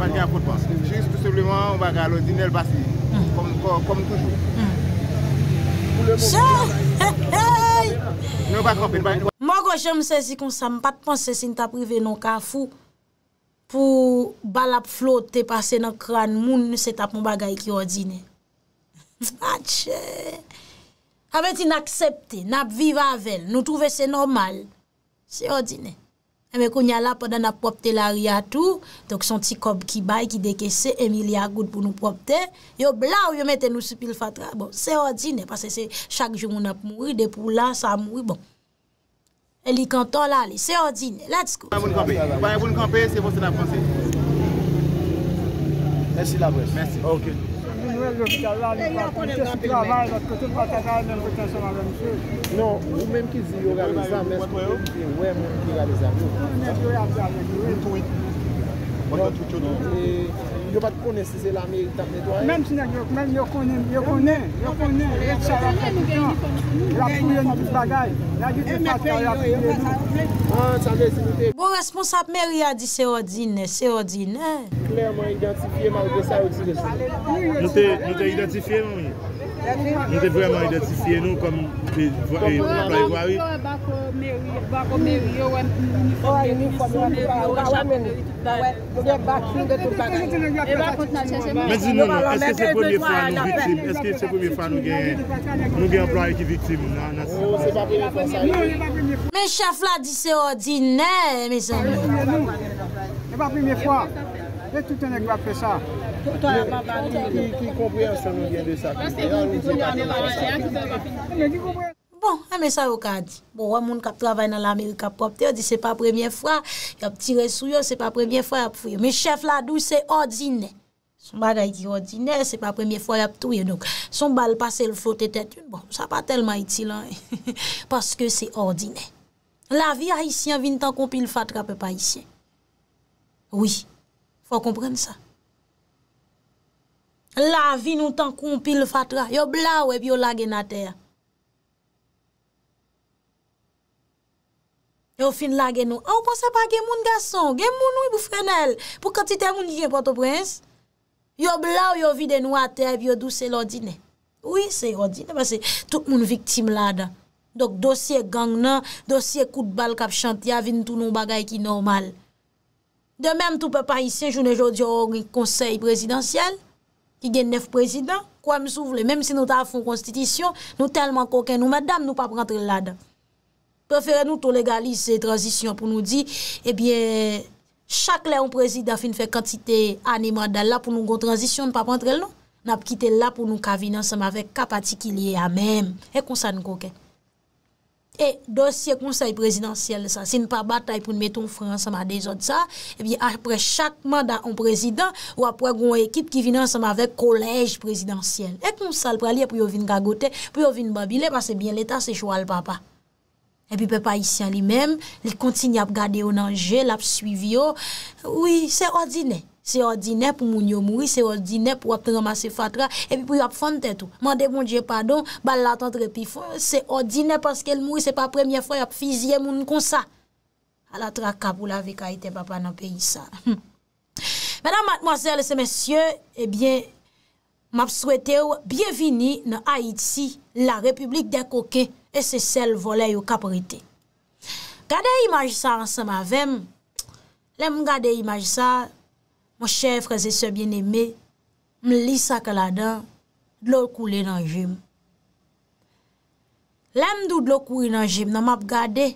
Pati anpout pan. Jist pseblèman, mba gwa lodi nel basi. Kom toujou. Se! Non, pati anpout pan. Mbo jèm sezi kon sa, mpa tpansè sin ta prive nan kafou. Pou balap flote, te pase nan kran, moun nse tap mba gwa yik yo odine. Tache... Avè ti n'aksepte, n'ap viva avèl, nou touve se normal. Se ordine. Eme kou n'ya la podan ap popte la riyatou, tok son ti kob ki bay ki deke se, eme li a gout pou nou popte, yo bla ou yo mette nou sipil fatra. Se ordine, pasè se chak jomou n'ap moui, depou la sa moui, bon. E li kantol ali, se ordine. Let's go. Baye moun kompe, baye moun kompe, se vonsen ap konse. Mèsi la vwes. Mèsi. Ok. Non, mwen mwen ki zi yor alizan Mwen mwen ki yor alizan Mwen mwen ki yor alizan Yobat konen se zel ame tak nedwa. Men, yon konen. Yon konen. Yon konen. Yon konen. Bon respons apme yadi se rodine. Se rodine. Kme yaman identifiye man yon se rodine. Yon te identifiye man yon. Nou te vweman identisye nou kom vwe vwa vwa vwa yi. Mwen bap mwen yi, mwen bap mwen yi yon. Mwen mwen yi fwa mwen yi, mwen mwen yi. Mwen mwen yi bap mwen yi. Mwen di nou nou, eske se pwede mwen fwa nou vwitib? Eske se pwede mwen fwa nou gen, nou gen vwa yi ki vwitib? Nan, nan. Mwen chaf la di se odine, mwen mwen. Mwen bap mwen yi fwa, mwen touten yi vwa fwe sa. Bon, a mè sa yo ka di Bon, wè moun ka travè nan l'Amerika Popte, yo di se pa premyen fwa Yo ptire sou yo, se pa premyen fwa Me chef la dou se ordine Son ba da yi ki ordine, se pa premyen fwa Yo ptou yo, nou Son ba l'passe l'fote tet un Bon, sa pa tel ma iti lan Paske se ordine La vi a yi si an, vin tan kompi l'fat Ka pe pa yi si Oui, fwa komprenne sa la vi nou tan koun pil fatra, yo bla wè bi yo lage na ter. Yo fin lage nou, an ou panse pa gen moun gason, gen moun nou yi bou frenel, pou katite moun yi gen Port-au-Prince. Yo bla wè yo vide nou a ter, bi yo dou se lodi ne. Oui, se lodi ne, mwen se tout moun viktim la da. Dok dosye gang nan, dosye kout bal kap chantia, vin tout nou bagay ki normal. De menm tout pe pa isye, joun e joud yo ou gwen konsey prezidansyel, Ki gen nef prezident, kwa m sou vle, mèm si nou ta foun konstitisyon, nou telman koke nou, madame, nou pa prantre lada. Prefere nou to legalize tranjisyon pou nou di, ebyen, chak lè ou prezident fin fè kantite animada la pou nou kon tranjisyon, nou pa prantre lona. Nap kite la pou nou kavinan sema vek kapati ki liye a mèm. E kon sa nou koke. E dosye konsey prezidentyel sa, si nou pa batay pou nou meton fran sa ma dey zot sa, epi apre chakman da an prezident ou apre goun ekip ki vinan sa ma vek kolej prezidentyel. E konsey prali apre yo vin gagote, apre yo vin babile, ma se bien leta se chou al papa. Epi pe pa isyan li menm, li kontini ap gade yo nanje, lap suivi yo, oui se odine. Se ordine pou moun yo mouri, se ordine pou wap te ramase fatra, epi pou yop fante tou. Mande moun diye padon, bal latan trepi fwa, se ordine paske el mouri, se pa premye fwa yop fizye moun kon sa. Ala tra kap ou la vi ka ite papa nan peyi sa. Mèdame, mwazèr, lese mèsyè, ebyen, eh mwap souwete ou, byevini nan Haïti, la republik de koke, e se sel vole yo kaporite. Gade imaj sa ansa mavem, lem gade imaj sa, mwen chèvre zè sè byen eme, mwen li sak la dan, dlòl kou li nan jim. Lèm dòl dlòl kou li nan jim, nan map gade,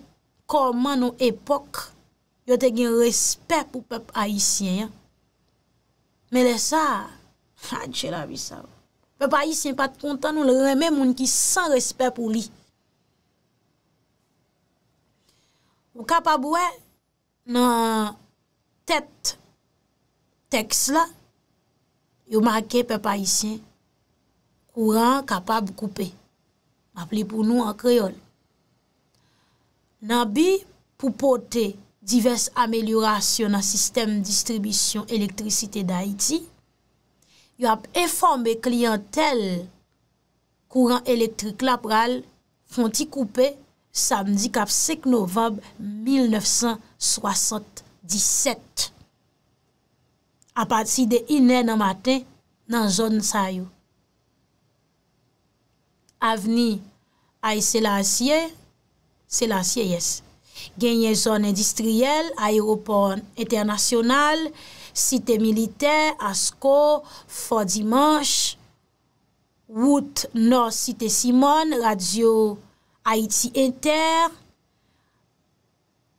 kòman nou epok, yote gen respèp pou pep aisyen. Mè lè sa, fadjè la vi sa. Pep aisyen pat kontan nou, lè remè moun ki san respèp pou li. Ou kap abouè, nan tèt Teks la, yo marke pe pa isyen, kouran kapab koupe, ap li pou nou an kreol. Nan bi pou pote divers ameliorasyon nan sistem distribisyon elektrisite da iti, yo ap eforme klientel kouran elektrik la pral, fon ti koupe samdi kap 5 novem 1977. A pati de inè nan matè, nan zon sa yo. Avni ay selansye, selansye yes. Genye zon endistriyel, aeropon internasyonal, site milite, asko, fò dimanche, wout no site simon, radio Haiti Inter,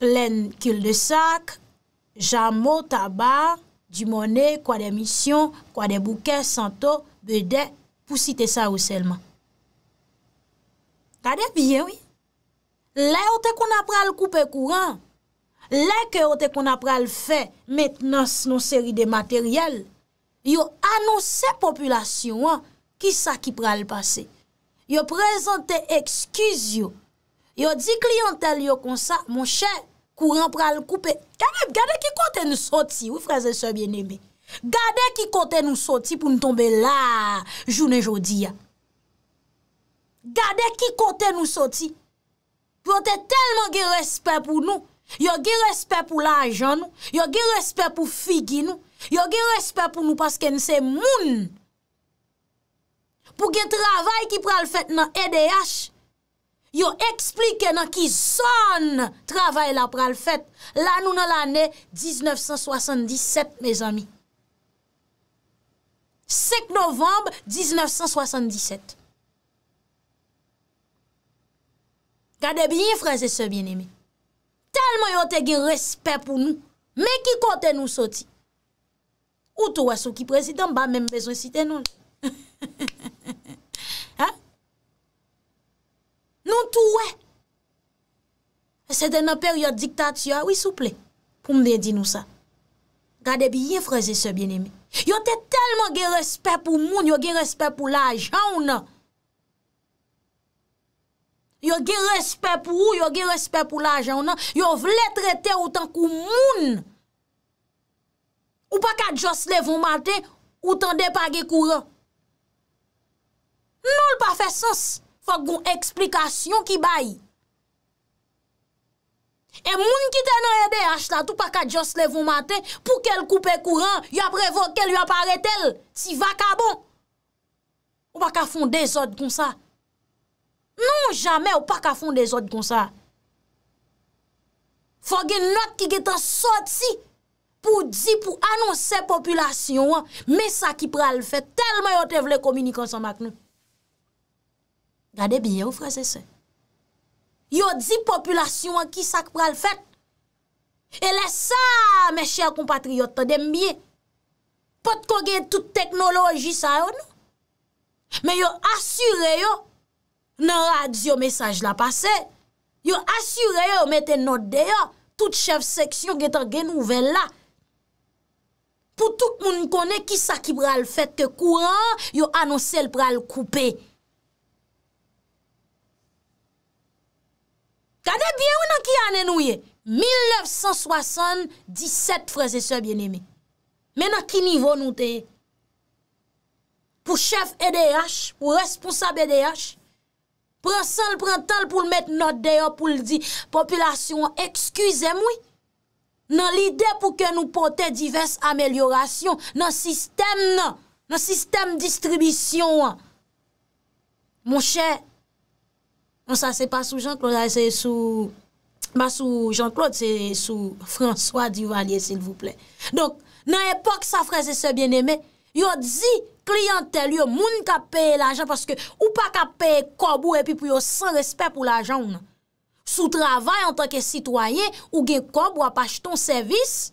plèn kül de sak, jamo tabar. Du mone, kwa de misyon, kwa de bouke, santo, bedè, pou site sa ou selman. Kade biye wè? Lè ote kon ap pral koupe kouran, lè kè ote kon ap pral fè, met nan non seri de materyel, yo anonsè populasyon an, ki sa ki pral pase. Yo prezante ekskiz yo, yo di kliyantel yo konsa, mon chè, Kouran pral koupe. Kanyep, gade ki kote nou soti, wifreze se bieneme. Gade ki kote nou soti pou nou tombe la, joun e jodi ya. Gade ki kote nou soti. Pwote telman ge respet pou nou. Yo ge respet pou la ajan nou. Yo ge respet pou figi nou. Yo ge respet pou nou paske nou se moun. Pou ge travay ki pral fèt nan EDH. Pou ge respet pou nou. yo eksplike nan ki son travay la pral fèt. Lanou nan l'anè, 1977, me zami. Sek novemb, 1977. Gade bi yon fraze se bien emi. Talman yo te gen respè pou nou, me ki kote nou soti. Ou tou aso ki prezident, ba menm bezon site nou. Non tou wè. Se de nan per yon diktat yon, wè souple, pou mwen di nou sa. Gade bi yon freze se bien emi. Yon te telman gen respè pou moun, yon gen respè pou la ajan ou nan. Yon gen respè pou ou, yon gen respè pou la ajan ou nan. Yon vle trete ou tan kou moun. Ou pa ka Josley von Marte, ou tan de pa ge kou ran. Non l pa fe sos. fòk goun eksplikasyon ki bay. E moun ki tenan yè e de hach la, tout pa ka dios levon maten, pou ke l koupe kouran, yon prevo ke l yon pare tel, si vakabon. Ou pa ka fondè zòd kon sa. Non jame ou pa ka fondè zòd kon sa. Fòk gen not ki getan sòd si, pou di, pou anonsè populasyon an, me sa ki pral fè, telman yon te vle kominikan sa mak nou. Rade biye ou fra se se. Yo di populasyon an ki sak pral fet. Ele sa, me chèr kompatriyot, ta dem biye. Pot kogue tout teknoloji sa yo nou. Me yo asyure yo nan radio mesaj la pase. Yo asyure yo mette note de yo. Tout chèv seksyon getan gen nouvel la. Po tout moun kone ki sak pral fet te kouran, yo anonsel pral koupey. Kade biye ou nan ki ane nou ye? 1977, freze se biene mi. Men nan ki nivou nou te ye? Pou chef EDH, pou responsable EDH, pran sol, pran tal pou l met not deyo, pou l di, populasyon, ekskuze moui, nan lide pou ke nou pote diverse amelyorasyon, nan sistem nan, nan sistem distribisyon. Mon chè, An bon, sa se pa sou Jean-Claude, ba sou Jean-Claude, se sou François Duvalier, sil vous plaît. Donk, nan epok sa fraise se bien-aimé, yo di klientel yo moun ka peye l'ajan paske ou pa ka peye kobou epi pou yo san respèp pou l'ajan. Sou travay an tanke sitwaye ou ge non. kobou apache ton servis,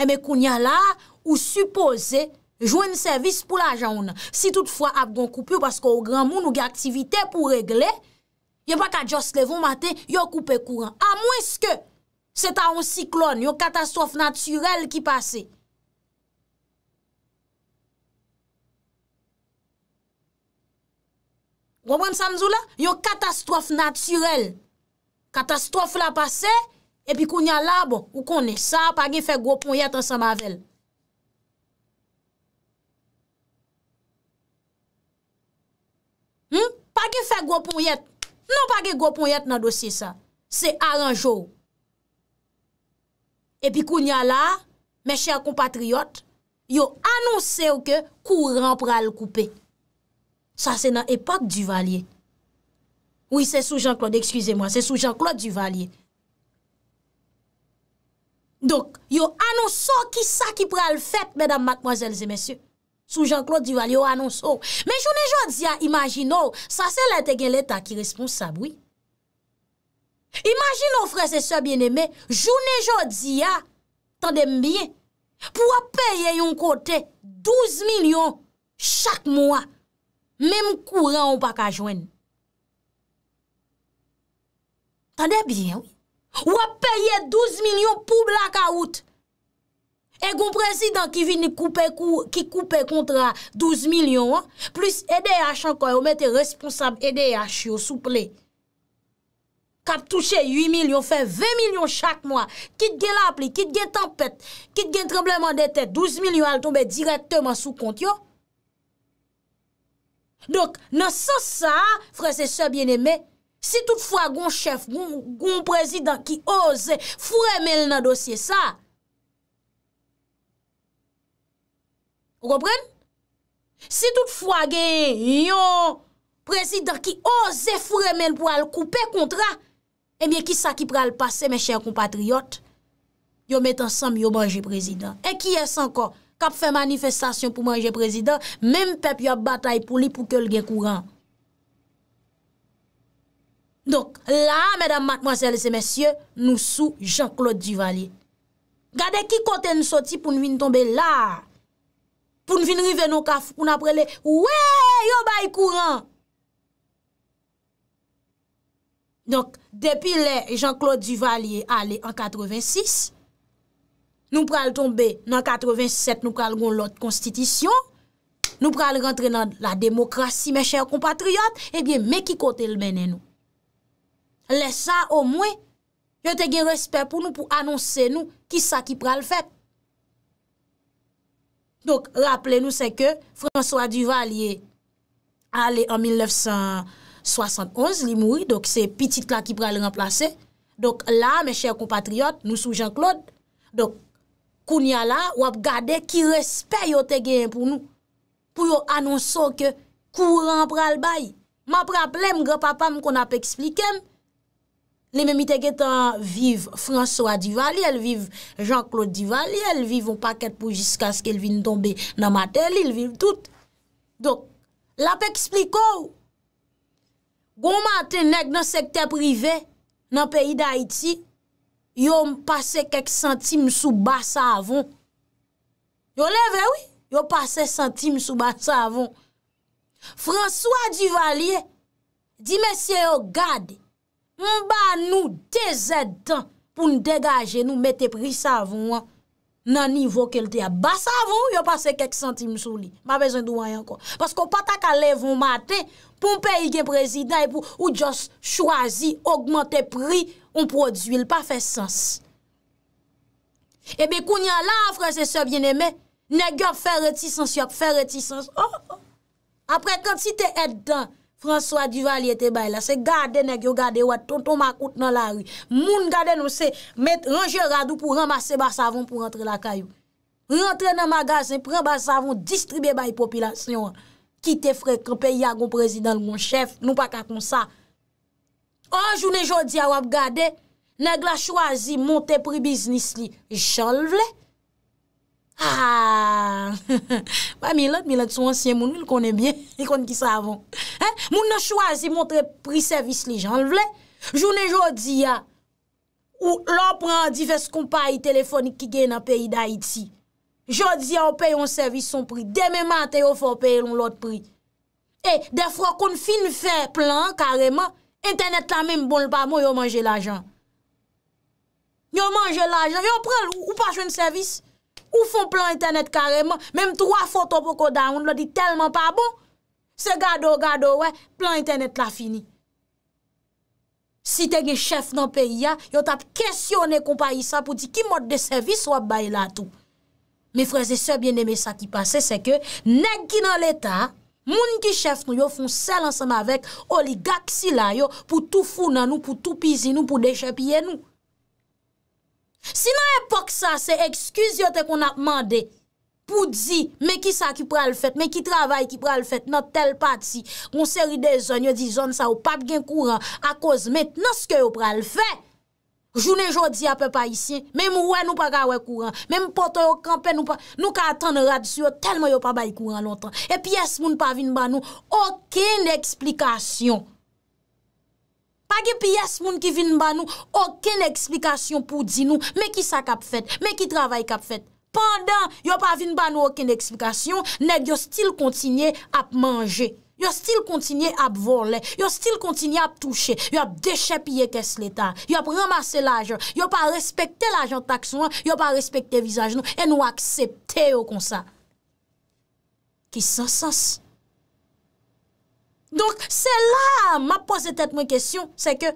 eme eh koun ya la ou suppose joen servis pou l'ajan. Non. Si toutfwa ap gon koupi ou paske ou gran moun ou ge aktivite pou regle, Yo baka jost levon maten, yo koupe kouran. A mweske, se ta on siklon, yo katastrof naturel ki pase. Gwabwen san zou la? Yo katastrof naturel. Katastrof la pase, e pi koun ya labo, ou koun e sa, pa gen fe gwo pon yet an sa mavel. Hmm? Pa gen fe gwo pon yet. Non pa ge gopon yet nan dosye sa, se aranjou. E pi kou nyala, men chèr kompatriyot, yo anonsè ou ke kou ramp pral koupe. Sa se nan epak Duvalier. Ou se sou Jean-Claude, ekskize mwen, se sou Jean-Claude Duvalier. Donk, yo anonsè ou ki sa ki pral fèt, men dam matmozèl zè mèsyè. Sou Jean-Claude Duvalier ou anons ou. Men jounen joun diya, imajin ou, sa se lente gen l'Etat ki responsaboui. Imajin ou fre se se bieneme, jounen joun diya, tande mbyen, pou wap peye yon kote 12 milyon chak mwa, men mkouren ou pa kajwen. Tande mbyen ou, wap peye 12 milyon pou blaka oute. E goun prezidant ki vini koupe kontra 12 milyon, plus EDH anko, yo mette responsab EDH yo souple. Kap touche 8 milyon, fe 20 milyon chak mwa, kit gen lapli, kit gen tempet, kit gen trembleman dete, 12 milyon al tombe direktman sou kont yo. Donk, nan sa sa, frese se biene me, si tout fwa goun chef, goun prezidant ki oze, fwere mel nan dosye sa, sa, Repren, si tout fwa gen yon prezident ki ose fwere men pou al koupe kontra, emye eh ki sa ki pral pase men chèr kompatriot, yo met ansam yo manje prezident. E ki es anko, kap fwe manifestasyon pou manje prezident, men pep yo batay pou li pou ke l gen kouran. Donk, la, medan matmansel se mesye, nou sou Jean-Claude Duvalier. Gade ki kote nou soti pou nou vin tombe la, pou nou vinrive nou kaf pou nou aprele, wè, yo bayi kouran. Donk, depi le Jean-Claude Duvalier ale en 86, nou pral tombe nan 87, nou pral goun lot konstitisyon, nou pral rentre nan la demokrasi, mè chèr kompatriot, eh mè ki kote l menè nou. Lè sa, ou mwen, yo te gen respè pou nou pou anonsè nou ki sa ki pral fèk. Dok, rappele nou se ke François Duval yé ale en 1971 li mouri. Dok, se pitit la ki pral remplase. Dok, la, me chèr compatriote, nou sou Jean-Claude. Dok, kounya la, wap gade ki respè yote gen pou nou. Pou yo anonson ke kou ran pral bay. Ma pral plem, gwa papa m kon ap eksplikem. li men mi teke tan vive François Duvalier, li vive Jean-Claude Duvalier, li vive un paket pou jiska skil vin tombe nan mater li, li vive tout. Dok, la pek expliko ou, goun mater neg nan sekte prive, nan peyi da iti, yo m'pase kek santim sou basa avon. Yo leve ou, yo m'pase sentim sou basa avon. François Duvalier, di mesye yo gade, Mba nou te zed dan pou nou degaje, nou mette pri savon nan nivou ke lte a basavon, yo pase kek santim sou li. Mba bezon dou wanyan kon. Pasko patak alev ou mate, pou mpe yi gen prezidant, e ou jos chwazi, augmente pri, on prodwil, pa fe sens. Ebe koun yon lafre se sebyen eme, ne gyo fe reti sens, yop fe reti sens. Oh, oh. Apre kante si te et dan... François Duvalier te bay la, se gade neg yo gade wad, ton ton makout nan la ri. Moun gade nou se met ranger radou pou ramase basavon pou rentre la kayou. Rentre nan magaze, pren basavon, distribye bay popilasyon wad. Ki te frek, pe yagon prezidal moun chef, nou pa kakoun sa. Anjoune oh, jodi a wab gade, neg la chwazi monte pri biznis li, jolvle. Ha, ah. pa mi lèd, mi lèd sou ansyen moun, mi lèd konè bie, konè ki sa avon. Moun nou chwazi montre pri-servis li jan vle. Jounè jodi ya, ou lò pran divers koumpayi telefonik ki gen a peyi da Iti. Jodi ya, ou pey yon servis son pri. Deme matè, ou fò pey yon lot pri. E, defro kon fin fè plan kareman, internet la mèm bon l'pamo, yon manje l'ajan. Yon manje l'ajan, yon pran ou pa chwen servis. Ou fon plan internet kareman, mem 3 foto pou koda yon, lo di telman pa bon. Se gado, gado, we, plan internet la fini. Si te gen chef nan peyi ya, yo tap kesyon e kompa yi sa pou di ki mod de servis wap bay la tou. Me freze, se bien eme sa ki pase, se ke neg ki nan l'Etat, moun ki chef nou yo fon sel ansama vek oligak si la yo pou tou foun nan nou, pou tou pizi nou, pou deche piye nou. Si nan epok sa se ekskuz yote kon ap mande pou di me ki sa ki pral fèt, me ki travay ki pral fèt nan tel pati. Moun seri de zon, yon di zon sa ou pap gen kouran a koz met nan se yo pral fèt. Jounen jodi apè pa isye, men mou wè nou pa kawè kouran, men mou pote yo kampè nou pa, nou ka atan nan radisy yo telman yo pa bay kouran lontan. E pi es moun pa vin ban nou, okèn eksplikasyon. Pa ge piyes moun ki vin ban nou, oken eksplikasyon pou di nou, men ki sa kap fet, men ki travay kap fet. Pendan, yo pa vin ban nou oken eksplikasyon, nek yo stil kontinye ap manje. Yo stil kontinye ap vole. Yo stil kontinye ap touche. Yo ap deche piye kes letan. Yo ap ramase la jen. Yo pa respekte la jen tak son, yo pa respekte vizaj nou, e nou aksepte yo kon sa. Ki san san si. Donk se la ma pose tet mwen kesyon se ke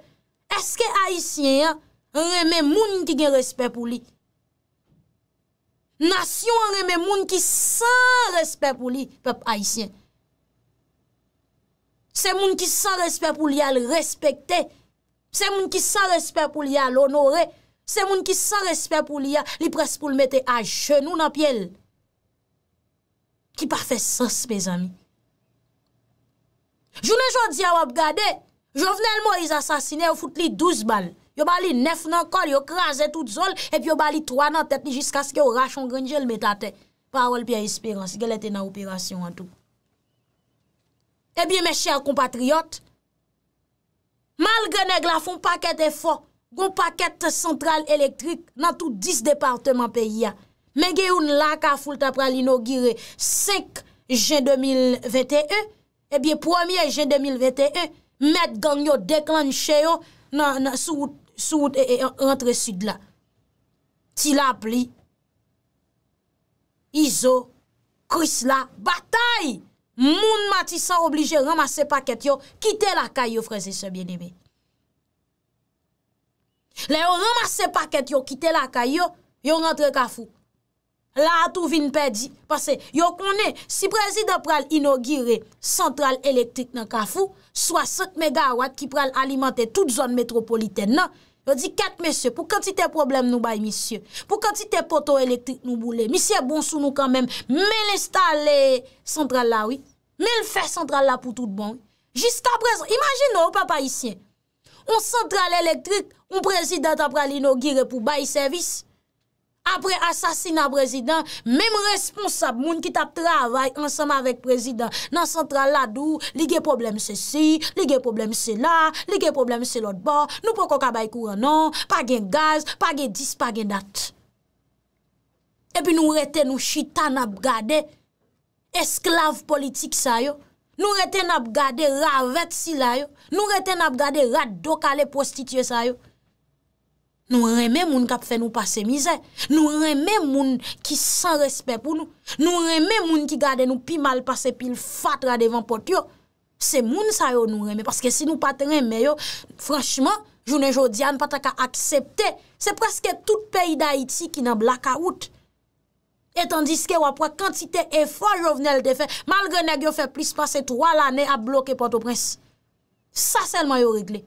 eske Aisyen ya reme moun ki gen respet pou li. Nasyon reme moun ki san respet pou li pep Aisyen. Se moun ki san respet pou li al respekte, se moun ki san respet pou li al onore, se moun ki san respet pou li al li pres pou l mette a jenou nan pyele. Ki pa fe sens pe zami. Jounè jò di a wap gade, jò venè l'mo iz asasine ou fout li 12 bal, yo bali 9 nan kol, yo kraze tout zol, epi yo bali 3 nan tetni jiska skè ou rachon grenjèl metate. Parol pi a espéransi, gelete nan operasyon an tou. Epi eh mè chèr compatriot, mal genè glafon paket e fò, gon paket central elektrik nan tout 10 departement peyi a, men gen yon laka fout apra l'inogire 5 jen 2021, Ebyè, eh premier je 2021, met gangyo deklan cheyo souwout rentre sud la. Tila pli, izo, kris la, batay! Moun mati sa oblige ramase paket yo, kite la kayo freze se bienebe. Le yo ramase paket yo, kite la kayo, yo rentre kafou. La a tou vin pedi. Pase, yo konen, si prezident pral inaugire sentral elektrik nan kafou, 60 MW ki pral alimenter tout zon metropoliten non? nan, yo di 4 mesye, pou kantite problem nou bay misye, pou kantite poto elektrik nou boule, misye bon sou nou kanmen, men installe sentral la oui, men fè sentral la pou tout bon, jiska prezident. Imagin nou, papayisyen, ou sentral elektrik, ou prezident pral inaugire pou bay servis, Apre asasina prezident, mem responsab moun ki tap travay ansama vek prezident nan sentral la dou, li gen problem se si, li gen problem se la, li gen problem se lot ba, nou pou koka bay kouran nan, pa gen gaz, pa gen dis, pa gen dat. E pi nou rete nou chita nap gade, esklave politik sa yo, nou rete nap gade ravet si la yo, nou rete nap gade rad do ka le prostitye sa yo. Nou reme moun kap fe nou pase mizè, nou reme moun ki san respè pou nou, nou reme moun ki gade nou pi mal pase pil fat la devan pot yo, se moun sa yo nou reme, paske si nou pat reme yo, franchman, jounen jodi an pata ka aksepte, se preske tout peyi da Haiti ki nan blaka out, etan diske wapwa kantite efwa jovenel de fe, mal genèk yo fe plis pase 3 lane a bloke pot o prens, sa selman yo regle.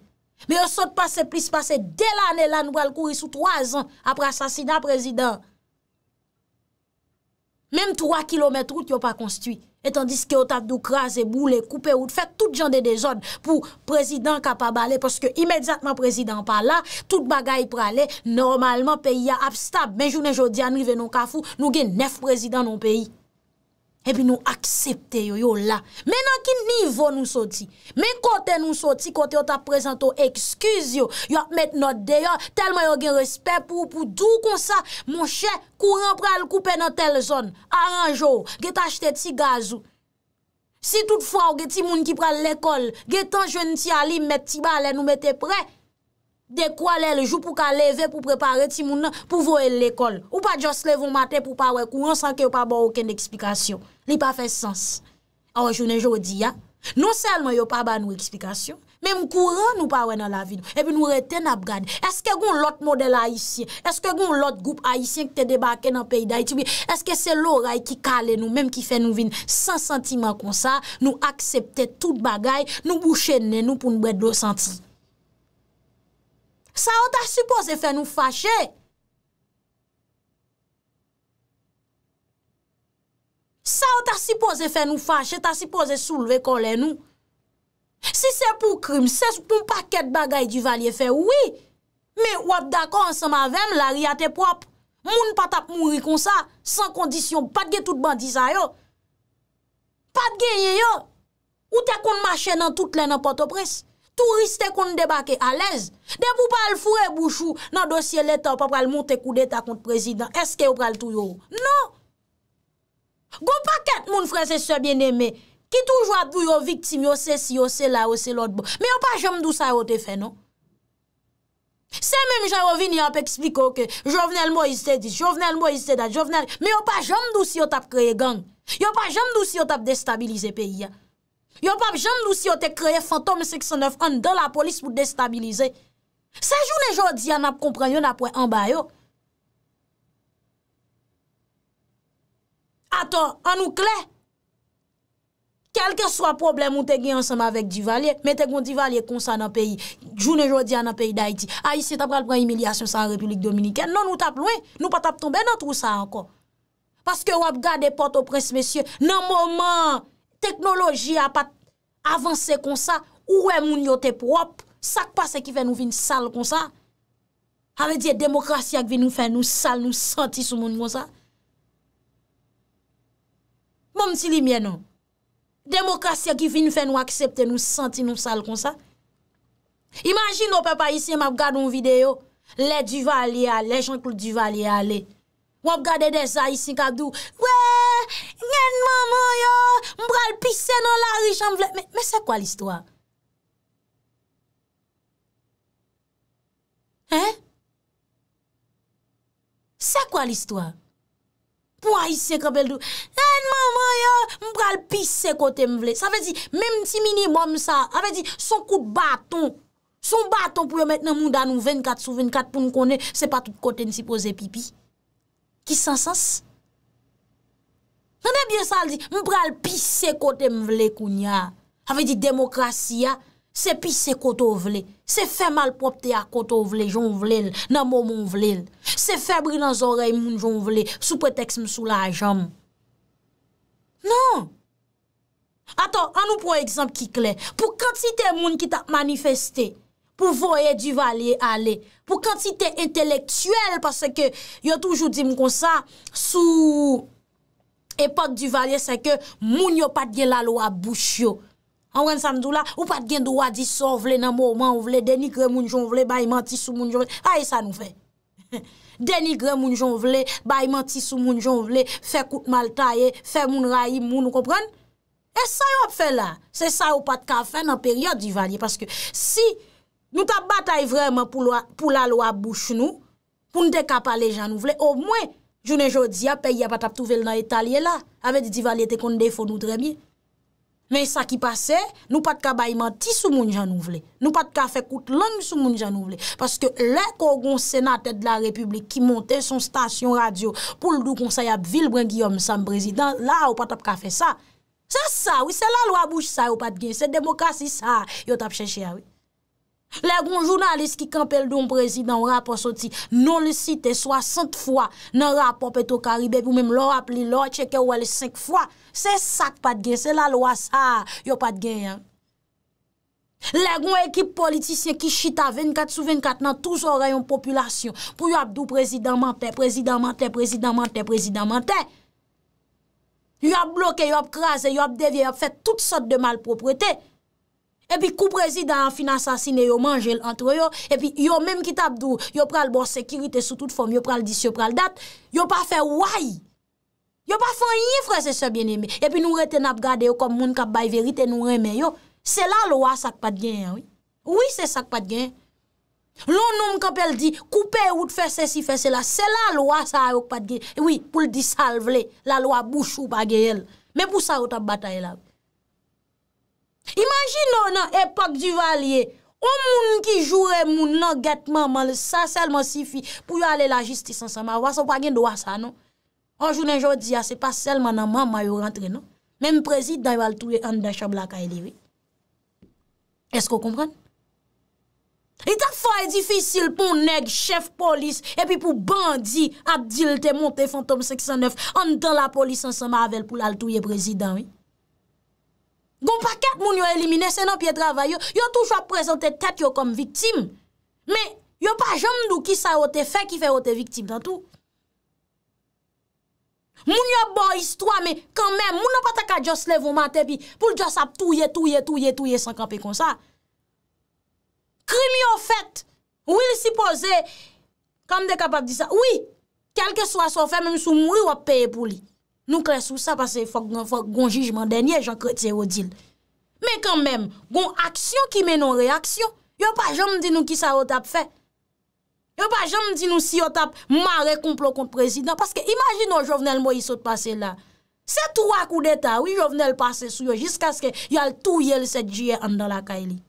Me yo sot pase plis pase del ane la nou al kouri sou 3 an apre asasina prezident. Mem 3 kilometre oud yo pa konstuit. Etan diske yo taf dou kraze, boule, koupe oud, fet tout jande de zon pou prezident kapabale. Poske imedjatman prezident pa la, tout bagay prale, normalman peyi ya abstab. Menjoune jodi anri ve non kafou, nou gen nef prezident non peyi. Epi nou aksepte yo yo la. Menan ki nivou nou soti. Men kote nou soti kote yo ta prezento ekskuz yo. Yo ap met not de yo. Telman yo gen respet pou pou dou kon sa. Mon chè, kouran pral koupe nan tel zon. Aran jo. Get achete ti gazou. Si tout fwa ou get ti moun ki pral lekol. Get anjwen ti alim met ti balen ou met te prek. De kwa lè lè jou pou ka leve pou prepare ti moun nan pou vò lè l'ekol. Ou pa jòs lè vò mate pou pa wè kouan sanke yo pa bò ouken de eksplikasyon. Li pa fè sens. A wè jounen jò di ya. Non selman yo pa bò nou eksplikasyon. Mèm kouan nou pa wè nan la vin. Epi nou reten ap gade. Eske goun lot model haisyen? Eske goun lot goup haisyen ki te debake nan pey da iti bi? Eske se lò ray ki kale nou mèm ki fè nou vin? San sentiman kon sa, nou aksepte tout bagay, nou bouchen nen nou pou nou bè dò senti. Sa ou ta suppose fè nou fache? Sa ou ta suppose fè nou fache? Ta suppose souleve kon lè nou? Si se pou krim, se pou mpa ket bagay di valye fè, oui. Me wap dako an se ma vem, la ri ate prop. Moun patap mwiri kon sa, san kondisyon, patge tout bandisa yo. Patge ye yo. Ou te kon mache nan tout lè nan potopres? Tou riste kon debake alèz. De pou pal fure bouchou nan dosye leta ou pa pral monte kou deta kont prezident. Eske ou pral tou yo ou? Non! Gou pa ket moun frese sebyen eme ki toujwa dou yo viktim yo se si yo se la yo se lot bo. Me yo pa jom dou sa yo te fe non? Se menm jay rovin yon pe ekspliko jovenel mo yise dis, jovenel mo yise dat, jovenel... Me yo pa jom dou si yo tap kreye gang. Yo pa jom dou si yo tap destabilize peyi ya. Yon pa ap jan lousi yo te kreye fantom 69 an dan la polis pou destabilize. Se joun e joudi an ap kompran, yon ap wè an bayo. Aton, an nou kle. Kelke swa problem ou te gen ansama vek Divalye, mette kon Divalye konsan an peyi, joun e joudi an an peyi da iti. A yisi tap pral pran emilyasyon sa Republik Dominiken. Non nou tap lwen, nou pa tap tombe, non trou sa ankon. Paske wap gade pot o prens mesye, nan mouman. Teknoloji a pa avanse kon sa, ouwe moun yo te prop, sak pa se ki ven nou vin sal kon sa. Awe diye demokrasya ki ven nou fe nou sal nou santi sou moun moun sa. Moun ti li mwen nou. Demokrasya ki ven nou fe nou aksepte nou santi nou sal kon sa. Imanjine ou pe pa isi mab gade ou videyo, le di vali a le, le janklou di vali a le. Wap gade de sa isi kabdou. Wè, njen moun moun yo, mbral pisè nan la riche mvle. Mè, mè se kwa l'istwa? Hè? Se kwa l'istwa? Pwa isi kabdou? Njen moun moun yo, mbral pisè kote mvle. Sa vezi, mèm ti mini moun sa, sa vezi, son koute baton. Son baton pou yo metnen moun danou 24 sou 24 pou nou konen, se pa tout kote nsi pose pipi. Ki sans sens. Nanè byè sa l di, moun pral pisè kote m vle koun ya. A ve di demokrasi ya, se pisè kote vle. Se fe malpropte ya kote vle, joun vle l, nan moun moun vle l. Se febri nan zorey moun joun vle, sou preteks m sou la jom. Nan. Aton, an nou pran eksem ki kle. Pou kante si te moun ki ta manifestè. pou voye du valye ale, pou kantite entelektuel, parce ke yo toujou di mou konsa, sou epak du valye, se ke moun yo pat gen la lo a bouch yo, anwen san dou la, ou pat gen dou a di son vle nan mou man vle, deni gre moun jon vle, bay manti sou moun jon vle, aye sa nou fe, deni gre moun jon vle, bay manti sou moun jon vle, fe kout malta ye, fe moun rayi moun, ou kompren, e sa yo ap fe la, se sa yo pat ka fe nan peryode du valye, parce ke si moun, Nou tap batay vreman pou la lo ap bouch nou, konde kap pale jan ou vle. Ou mwen, jounen jodi ap peyi ap ap touvel nan etalye la, avè di divalete konde defo nou tremye. Men sa ki pase, nou pat ka bayman ti sou moun jan ou vle. Nou pat ka fekout loun sou moun jan ou vle. Paske le kogon senatèd la republik ki monte son stasyon radio pou ldou konsay ap vil brin giyom sam brezidant, la ou pat ap ka fe sa. Sa sa, wè, se la lo ap bouch sa ou pat gen, se demokasi sa, yo tap cheche a wè. Lè goun jounalist ki kampel doun prezidant ou rapor soti, nou le site 60 fwa nan rapor peto karibè pou mèm lò ap li lò cheke ou wèle 5 fwa. Se sak pat gen, se la lwa sa, yò pat gen. Lè goun ekip politisyen ki chita 24 sou 24 nan touz ou rayon populasyon pou yò ap dou prezidant mantè, prezidant mantè, prezidant mantè, prezidant mantè. Yò ap bloke, yò ap krasè, yò ap devye, yò ap fè tout sot de malpropretè. E pi kou prezident finanse asine yo manje l'antre yo, e pi yo menm ki tabdou, yo pral bon sekirite sou tout fom, yo pral disyo, pral dat, yo pa fe woy. Yo pa fanyifre se se bieneme. E pi nou reten ap gade yo kom moun kap bay verite nou reme yo. Se la lwa sak pat gen, oui. Oui se sak pat gen. Loun noum kap el di, koupe ou te fese si fese la, se la lwa sa yo pat gen. Oui, pou ldi sal vle, la lwa bou chou pa ge el. Me pou sa yo tab bata el ap. Imagin nou nan epak du valye, ou moun ki jure moun nan getman man, sa selman sifi pou yo ale la jistis ansama. Wa sa wak gen dowa sa, non? Anjounen jodi ya, se pa selman nan man mayo rentre, non? Mem prezid dayo altouye andan chabla ka eleve. Esko kompran? E tak fay di fisil pou neg chef polis epi pou bandi abdilte monte fantom 609 andan la polis ansama avel pou lal touye prezid dan, oui? Gon pa ket moun yo elimine, senon piye dravay yo, yo tou chwa prezante tet yo kom viktim. Me, yo pa jom nou ki sa ote fe ki fe ote viktim tan tou. Moun yo bon histwa, me, kan men, moun an pata ka jos lev ou mante pi, pou l jos ap touye, touye, touye, touye, sankanpe kon sa. Krim yo fet, will si pose, kam de kapak di sa, oui, kelke swa sou fe, moun sou moun li wap peye pou li. Nou kres ou sa pase fok gon fok gon jijman denye, jan kret se odil. Men kan men, gon aksyon ki men non reaksyon, yo pa jom di nou ki sa otap fe. Yo pa jom di nou si otap, man rekomplo kont prezident, paske imajin nou jovenel mwen yisot pase la. Se tou akou deta, wou jovenel pase sou yo, jiska se ke yal tou ye l set jye andan la ka e li.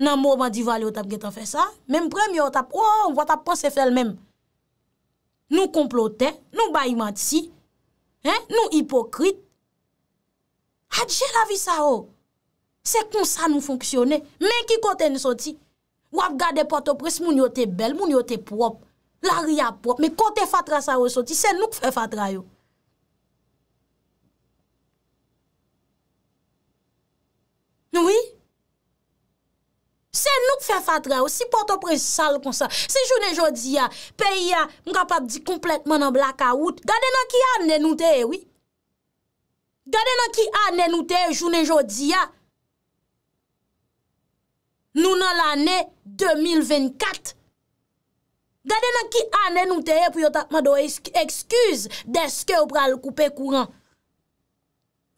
Nan mou man di vali otap getan fe sa, men mprem yo otap, wou oh, otap pon se fel men. Nou komplote, nou bayman ti, Nou hipokrit. Adje lavi sa yo. Se kon sa nou fonksyone. Men ki kote nou soti. Wap gade patopres moun yo te bel, moun yo te prop. La ria prop. Men kote fatra sa yo soti. Se nou kfe fatra yo. Nou yi? Se nou k fe fatre ou, si pote ou pre sal kon sa, se jounen jodi ya, peyi ya, mwen kapap di kompletman an blaka wout, gade nan ki ane nou te e, oui? Gade nan ki ane nou te e jounen jodi ya? Nou nan l'ane 2024? Gade nan ki ane nou te e pou yo tatman doye ekskuse deske ou pral koupe kouran?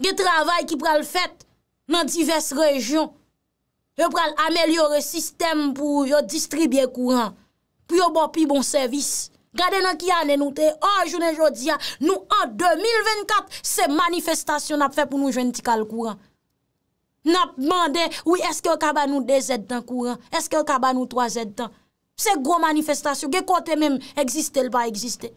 Ge travay ki pral fet nan divers rejyon? yo pral amelyore sistem pou yo distribye kouran, pou yo bopi bon servis. Gade nan ki ane nou te, an oh, jounen joudia, nou an 2024, se manifestasyon ap fe pou nou jwen ti kal kouran. Nap mande, ouye eske yo kaba nou 2 zet dan kouran, eske yo kaba nou 3 zet dan. Se gro manifestasyon, ge kote menm, egziste l pa egziste.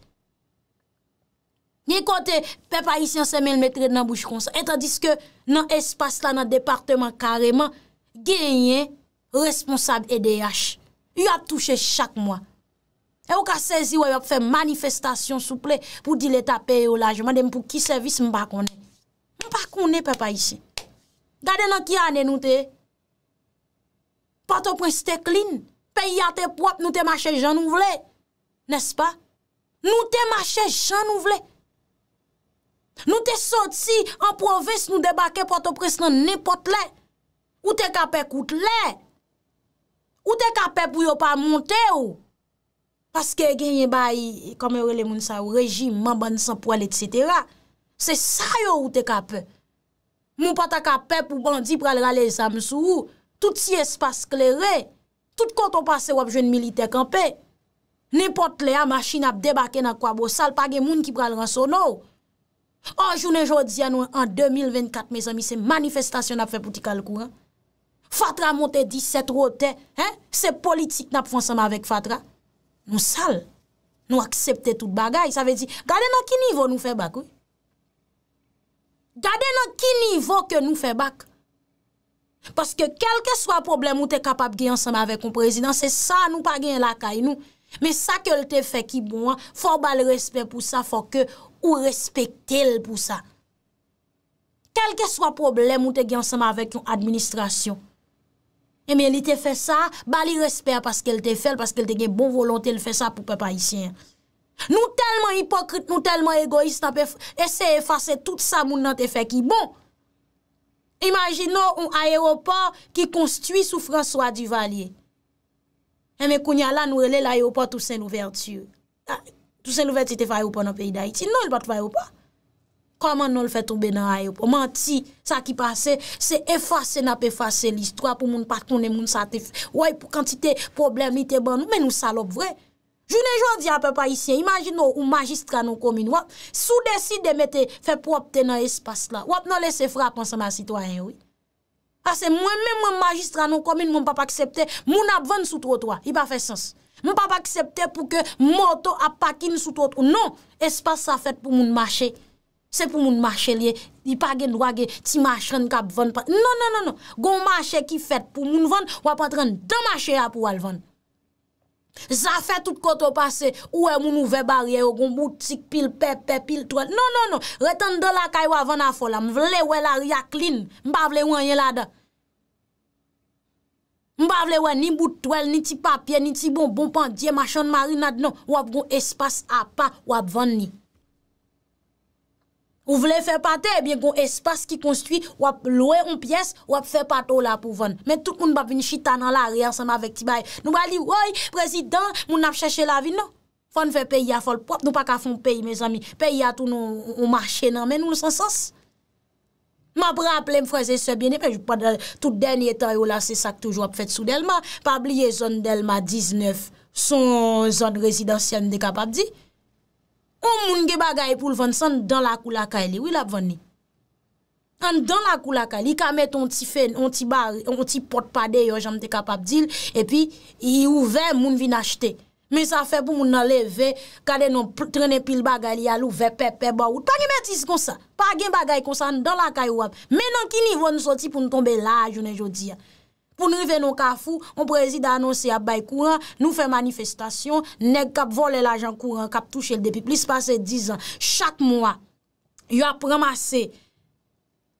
Ni kote, pe pa isyan se menm metre nan bouj kon sa, etan diske nan espas la nan departeman kareman, genyen responsable EDH. Y ap touche chak mwa. E ou ka sezi wè y ap fè manifestasyon souple pou dile tapè yo lajman, dem pou ki servis mba konen. Mba konen pepa isi. Gade nan ki anen nou te? Port-au-prince te klin, peyi a te prop, nou te mache jan ou vle. Nes pa? Nou te mache jan ou vle. Nou te sot si, an provis nou debake port-au-prince nan ne pot le. Ou te kape koute lè? Ou te kape pou yo pa monte ou? Paske genye bayi, kame rele moun sa ou, rejim, mamban, sanpoual, etc. Se sa yo ou te kape. Moun pata kape pou bandi pral ralè samsou ou. Tout si espase klerè. Tout konton pase wap jwen militek anpe. Nipote lè a machin ap debake nan kwa bo salpage moun ki pral ranson ou. An jounen joun di anou an 2024 me zanmi se manifestasyon ap fe pou ti kal kou an. Fatra monte 17 rotè, se politik na pou fonsama vek fatra, nou sal, nou aksepte tout bagay, sa ve di, gade nan ki nivou nou fe bak, gade nan ki nivou ke nou fe bak, paske kelke swa problem ou te kapap gey ansama vek yon prezident, se sa nou pa gen lakay nou, me sa ke lte fe ki bon, fò bal respekt pou sa, fò ke ou respektel pou sa, kelke swa problem ou te gey ansama vek yon administrasyon, Eme, li te fe sa, bali resper paske li te fel, paske li te gen bon volonté li fe sa pou pe pa isyen. Nou telman hipokrit, nou telman egoist anpe ese efase tout sa moun nan te fe ki bon. Imaginon ou aéroport ki konstuit sou François Duvalier. Eme, eh, kounya la nou rele l'aéroport ou sen ouverture. Ah, Tou sen ouverture te fe aéroport nan peyi da iti. Non, il bat fe aéroport. Koman nou l fè toube nan ayo pou manti sa ki pase, se efase na pefase l istwa pou moun patounen moun satif. Ouay pou kantite problemite ban bon. nou, men nou salop vre. Jounen joun di apè pa isye, imajin nou ou magistran nou komine wap, sou desi de mette fè pou opte nan espase la. Wap nou lese fra ponsan nan sitwa en woy. Ase mwen mwen magistran nou komine moun pa pa aksepte, moun ap ven sou trotwa, i pa fè sens. Moun pa pa aksepte pou ke moto apakine sou trotwa, non, espase sa fèt pou moun mache. Se pou moun mache liye, i pa gen wage ti mache ren kap ven. Non, non, non, non, gon mache ki fet pou moun ven, wap atren den mache ya pou wale ven. Za fe tout koto pase, ouwe moun ouve barye yo, gon boutik pil pep pep pil twen. Non, non, non, reten do la kay wap ven a fola, mvle wè la ria klin, mbavle wè yon yelada. Mbavle wè ni bout twen, ni ti papye, ni ti bon bonpan, diye mache an marinad non, wap gon espase a pa wap ven ni. Ou vle fè patè, ebyen eh goun espas ki konstuit wap louè yon piyes wap fè patè ou la pou von. Men tout moun bap vin chitan nan la rey ansan ma vek ti baye. Nou ba li, woy, prezidant, moun ap chèche la vin nou. Fon fè peyi a folp wap, nou pa ka fon peyi, mes amy, peyi a tou nou marchè nan men, nou nou san sens. Mabra ap lèm fwè zè sè bjenè, mwen jupan tout denye tan yo la se sak touj wap fèt sou Delma. Pabliye zon Delma 19, son zon rezidansyen de kapabdi. Moun moun ge bagay pou l van san, dan l akou l akay li. Ou il ap van ni? An dan l akou l akay li, ka met on ti fe, on ti bar, on ti potpade yo, janm te kapap dil. E pi, yi ouve, moun vin achete. Men sa fe pou moun aleve, kade nou trenne pil bagay li, alou vepepe baout. Pa gen met is kon sa, pa gen bagay kon sa, an dan l akay wap. Men an ki nivou an soti pou nou tombe la, jounen joudiya. pou nou ve nou kafou, ou prezida anonsi ap bay kouran, nou fe manifestasyon, neg kap vole l'ajan kouran, kap touche l depi, plis pase 10 an, chak mwa, yo ap ramase,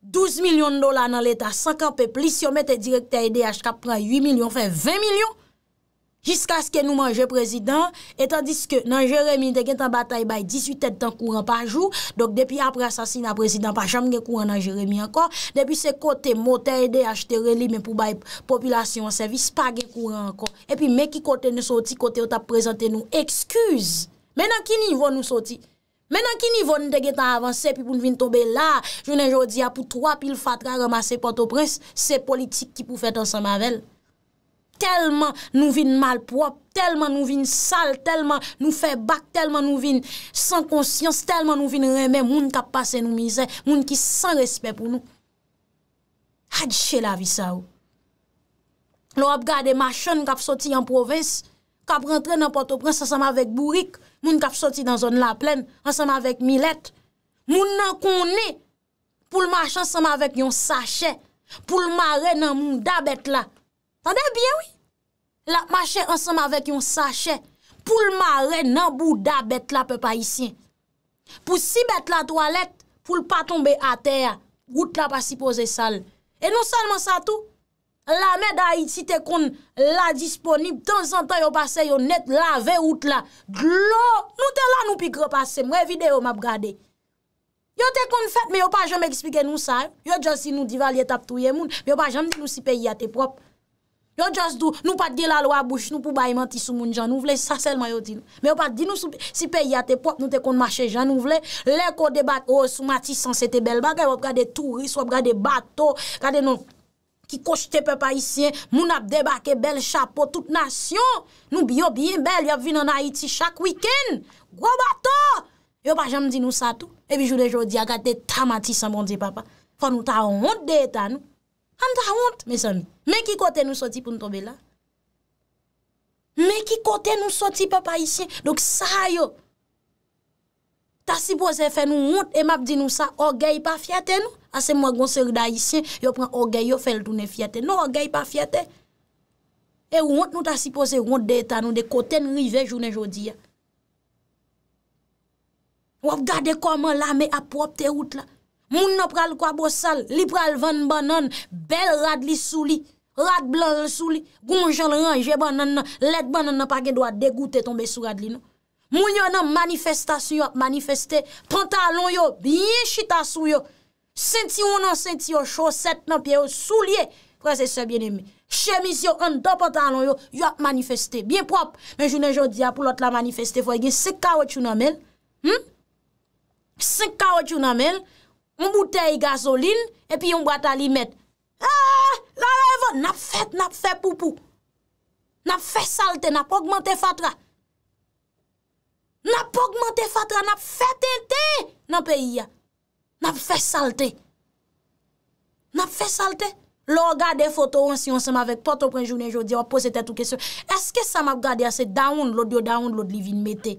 12 milyon dola nan leta, 5 an pe plis, yo mette direkta IDH, kap pran 8 milyon, fe 20 milyon, Jiska aske nou manje prezident, etan diske nan Jeremie nou te gen tan batay bay 18 etan kouran pa jou, dok depi apre asasina prezident pa chanm gen kouran nan Jeremie ankon, depi se kote motay de achete relime pou bay populasyon an servis pa gen kouran ankon. E pi me ki kote nou soti kote ou ta prezante nou, ekskuz, menan ki nivou nou soti, menan ki nivou nou te gen tan avanse pi pou nou vin tobe la, jounen jodi apou 3 pil fatra ramase pato pres, se politik ki pou fet ansan mavel. telman nou vin malprop, telman nou vin sal, telman nou fe bak, telman nou vin san konsyans, telman nou vin reme, moun kap pase nou mizè, moun ki san respè pou nou. Hadjè la vi sa ou. Lo ap gade machan kap soti an provins, kap rentre nan porto prens, an saman vek bourik, moun kap soti dan zon la plen, an saman vek milet, moun nan konè, pou l'machan saman vek yon sachè, pou l'mare nan moun dabet la, An de biye wè? La machè ansem avèk yon sachè. Poul mare nan bouda bet la pe pa yisien. Poul si bet la toalet, poul pa tombe a teya. Wout la pa si pose sal. E nou salman sa tou? La med a iti te kon la disponib. Tan san tan yon pase yon net lave wout la. Glo! Nou te lan nou pi kropase. Mwen vide yo map gade. Yo te kon fèt, men yo pa jom eksplike nou sal. Yo josi nou dival yet ap tou ye moun. Men yo pa jom di nou si pe yate prop. Yo just do, nou pat ge la lo a bouche, nou pou bayman ti sou moun jan, nou vle, sa selman yo di nou. Men yo pat di nou sou, si peyi a te pop, nou te kon mache jan, nou vle, le ko debak, yo oh, sou mati san se te bel bagay, wap gade turis, wap gade bato, gade nou ki kosh te pe pa isyen, moun ap debake bel chapo, tout nasyon, nou bi yo bi en bel, yo ap vin an Haiti chak wikend, gwa bato, yo pat jam di nou sa tou, e bi jou de jodi a gade ta mati san bon de papa, fa nou ta onde etan nou. Hamta hont, me san mi, men ki kote nou soti pou nou tobe la? Men ki kote nou soti pou pa isye? Dok sa hayo, ta sipose fè nou hont, e map di nou sa, orgey pa fiyate nou? Ase mwen gonser da isye, yo pren orgey ah, yo fèl tou non, ne fiyate. Non, orgey pa fiyate. E hont nou ta sipose hont de eta nou, de kote nou ive jounen jodi ya. Wav gade koman la, me apop te hout la. Moun nan pral kwa bo sal, li pral van ban nan, bel rad li sou li, rad blan sou li, goun jen ran je ban nan nan, let ban nan nan, pa gen do a degoute ton besou rad li nan. Moun yo nan manifestasyon yo ap manifeste, pantalon yo, biye chita sou yo, senti yo nan senti yo, choset nan piye yo, sou liye, prase se bien eme, chemis yo an do pantalon yo, yo ap manifeste, biye prop, men jounen joun diya pou lot la manifeste, foye gen se ka wè chou nan men, se ka wè chou nan men, Un bouteille gazoline, epi yon bata li met. Ah, la la evo, nap fet, nap fet poupou. Nap fet salte, nap oggmente fatra. Nap oggmente fatra, nap fet ente nan peyi ya. Nap fet salte. Nap fet salte. Lo, gade foto an si yon seman vek, poto pren jounen jounen, diwa pose te tou kesyon. Eske sa ma gade ase daoun, lo diyo daoun, lo li vin mette.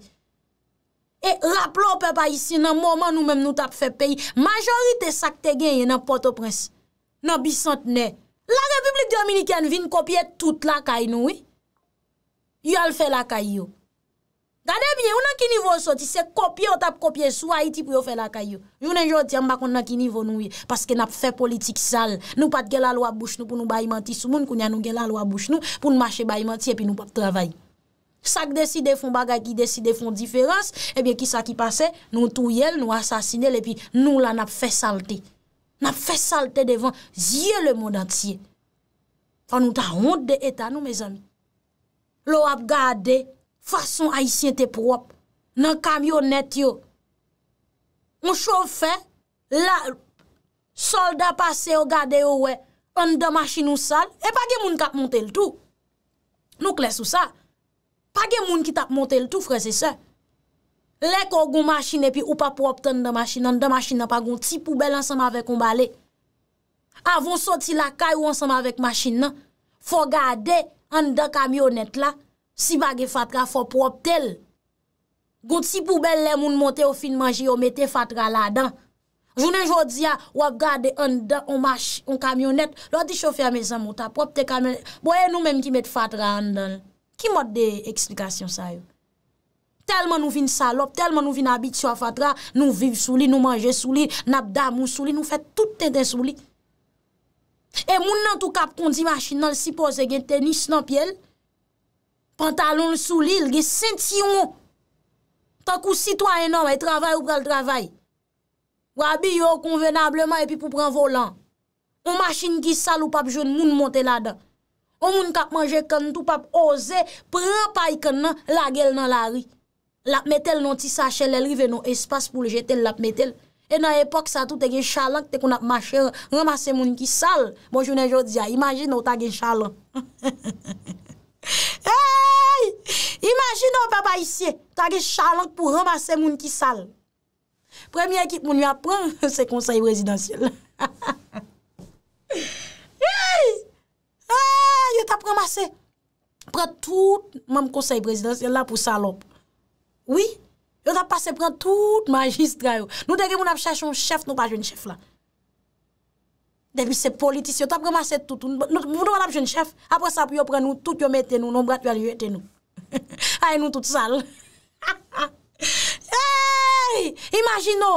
E rap lò pe pa isi nan mouman nou men nou tap fe peyi. Majorite sakte gen yon nan Port-au-Prince. Nan bisante ne. La Republik Dominikyan vin kopye tout lakay nou we. Yon al fe lakay yo. Gade biye, yon nan ki nivou so ti se kopye ou tap kopye sou Haiti pou yon fe lakay yo. Yon enjot yon bak yon nan ki nivou nou we. Paske nap fe politik sal. Nou pat gela lwa bouch nou pou nou bayi manti. Sou moun kounya nou gela lwa bouch nou pou nou mache bayi manti epi nou pat travayi. Sak desi defon bagay ki desi defon diferans Ebyen ki sa ki pase Nou tou yel nou asasine Nou la nap fe salte Nap fe salte devan zye le moun ansye Fa nou ta honte de eta nou Lo ap gade Fason aisyen te prop Nan kamyon net yo Mou choufe La solda pase O gade ou we Onda mashi nou sal E bagye moun kap monte l tou Nou kles ou sa Pa gen moun ki tap monte l tout fre se se. Lèk ou goun mashine pi ou pa prop ten de mashine, an de mashine pa goun ti poubel ansam avek ou balè. Avon soti la kay ou ansam avek mashine nan, fo gade an de kamyonet la, si bagè fatra fo prop tel. Goun ti poubel lè moun monte ou fin manji, ou mette fatra la dan. Jounen jodi a, wap gade an de ou kamyonet, lò di chofi a mezen mouta, prop te kamyonet. Boye nou menm ki mette fatra an dan lè. Ki mod de eksplikasyon sa yo? Telman nou vin salop, telman nou vin abit sou afatra, nou viv sou li, nou manje sou li, nap damou sou li, nou fet tout ten ten sou li. E moun nan tou kap kondi machin nan si pose gen tenis nan piel, pantalon sou li, gen senti yon moun. Tan kou sitwa enom, e travay ou pral travay. Wabi yo konvenableman epi pou pran volan. O machin ki sal ou pap joun moun monte la dan. Ou moun kap manje kan tout pap oze Pren pay kan nan lagel nan la ri Lap metel nan ti sa chel El rive nan espas pou le jetel Lap metel E nan epok sa tout te gen chalak Te kon ap mache ramase moun ki sal Bon jounen jodi ya Imagin nou ta gen chalak Eyyy Imagin nou papa isye Ta gen chalak pou ramase moun ki sal Premi ekip moun yon ap pran Se konsey residenciel Eyyy Ay, ah, yo ta pran mase, pran tout mam konsey prezidans, yo la pou salop. Oui, yo ta pase pran tout magistrayo. Nou deri moun ap chache yon chef, nou pa jwen chef la. Demi se politis, yo ta pran mase tout, nou pa jwen chef, apre sa pou yo pran nou, tout yon mette nou, nou brate yon yote nou. Ay, nou tout sal. Ay, imagino,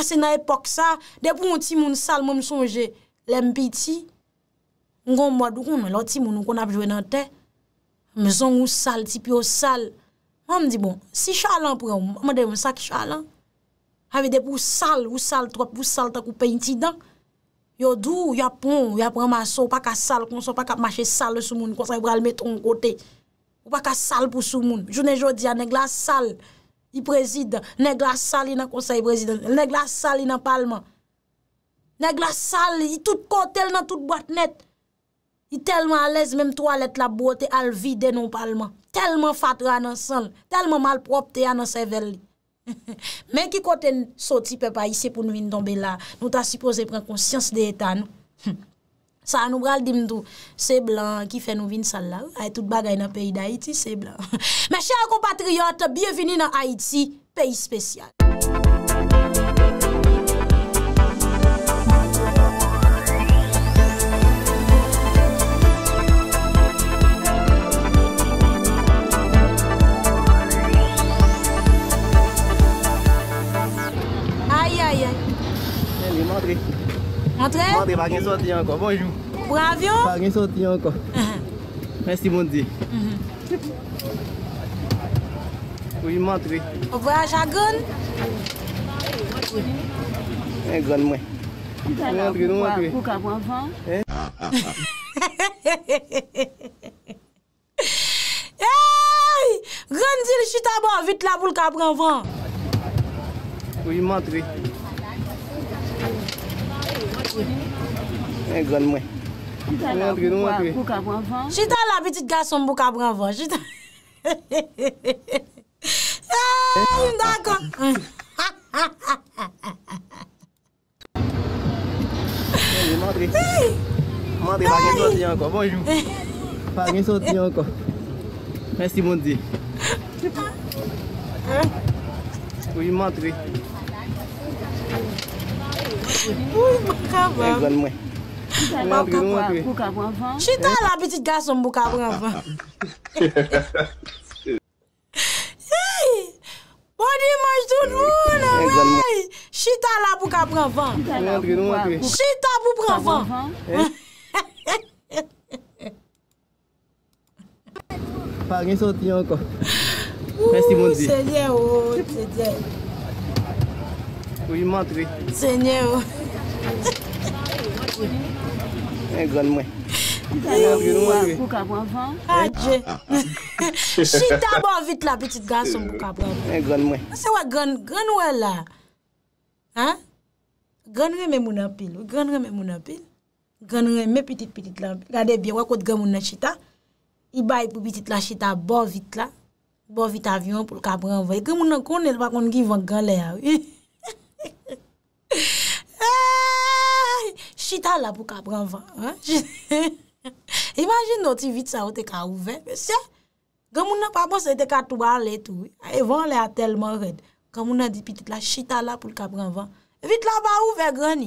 se nan epok sa, debi moun ti moun sal, moun sonje, lempi ti, Ngo mwa dou kon, loti moun ou kon apjwe nan te. Mezon ou sal, tipi ou sal. An mdi bon, si chalan pou yon, mwa dey msa ki chalan. Avede pou sal, ou sal trop, ou sal tak pou peynti dan. Yo dou, ya pon, ya promaso, ou pa ka sal, kon so pa ka mache sal sou moun, konsay bral metron kote. Ou pa ka sal pou sou moun. Jounen jodi an, neg la sal, i prezide. Neg la sal, ina konsay prezide. Neg la sal, ina palman. Neg la sal, tout kote, nan tout buat nette. I telman alez menm toalet la bote al vide nou palman. Telman fatwa nan san, telman mal propte ya nan sevel li. Men ki kote sou ti pepa yise pou nou in donbe la, nou ta suppose pren konsyans de eta nou. Sa anou bral dimdou, se blan ki fe nou vin sal la. Ay tout bagay nan peyi da Haiti, se blan. Mè chè akou patriot, biye vini nan Haiti, peyi spesyal. Montre. Montre, pa gen sot gen anko. Bonjou. Pou avyon? Pa gen sot gen anko. Mwen si moun di. Oye, montre. O voyaj a gon? En gon mwen. Oye, montre. Oye, montre. Oye, montre. Eh, Nwen kon, mwen. Zhita la piti ga sombo kavan vaz. Mwenjou nmanjou. Mwejou. Mwenjou vayen. Kokjoun. Jwouj yo mwenjou. Kan jwou 이�ou vayen. Kounjou mwenjou. Kounjou mwenjou. Mwen mwen mwen mwen. Mwen mwen mwen mwen. Chita la bitit gas mwen mwen mwen mwen. Hey! O di manj tout moun an ah mwen. Chita la mwen mwen mwen. Mwen mwen mwen mwen. Chita mwen mwen mwen. Fagin soti yo kon. Mwen si moun si. Se jen yo, se jen. Ou yi mat wey. Se nye ou. E gwen mwen. Ah, bon, e gwen mwen. A dje. Chita bon vit la pitit ganson pou kabran vwey. E gwen mwen. Se wak gwen wè la. Ha? Gwen mwen mè moun apil. Gwen mwen mè moun apil. Gwen mwen mè pitit pitit lampil. Gadebyan wakot gwen mwen chita. I bay pou pitit la chita bon vit la. Bon vit avyon pou kabran vwey. E gwen mwen mwen konen wakon gwen gwen lè ya wey. Chita la pou kabranvan Imagin nou ti vit sa ou te ka ouve Gwamou nan pa bose te ka touba le tou E van le a telman red Gwamou nan di pitit la chita la pou kabranvan Vit la ba ouve gweni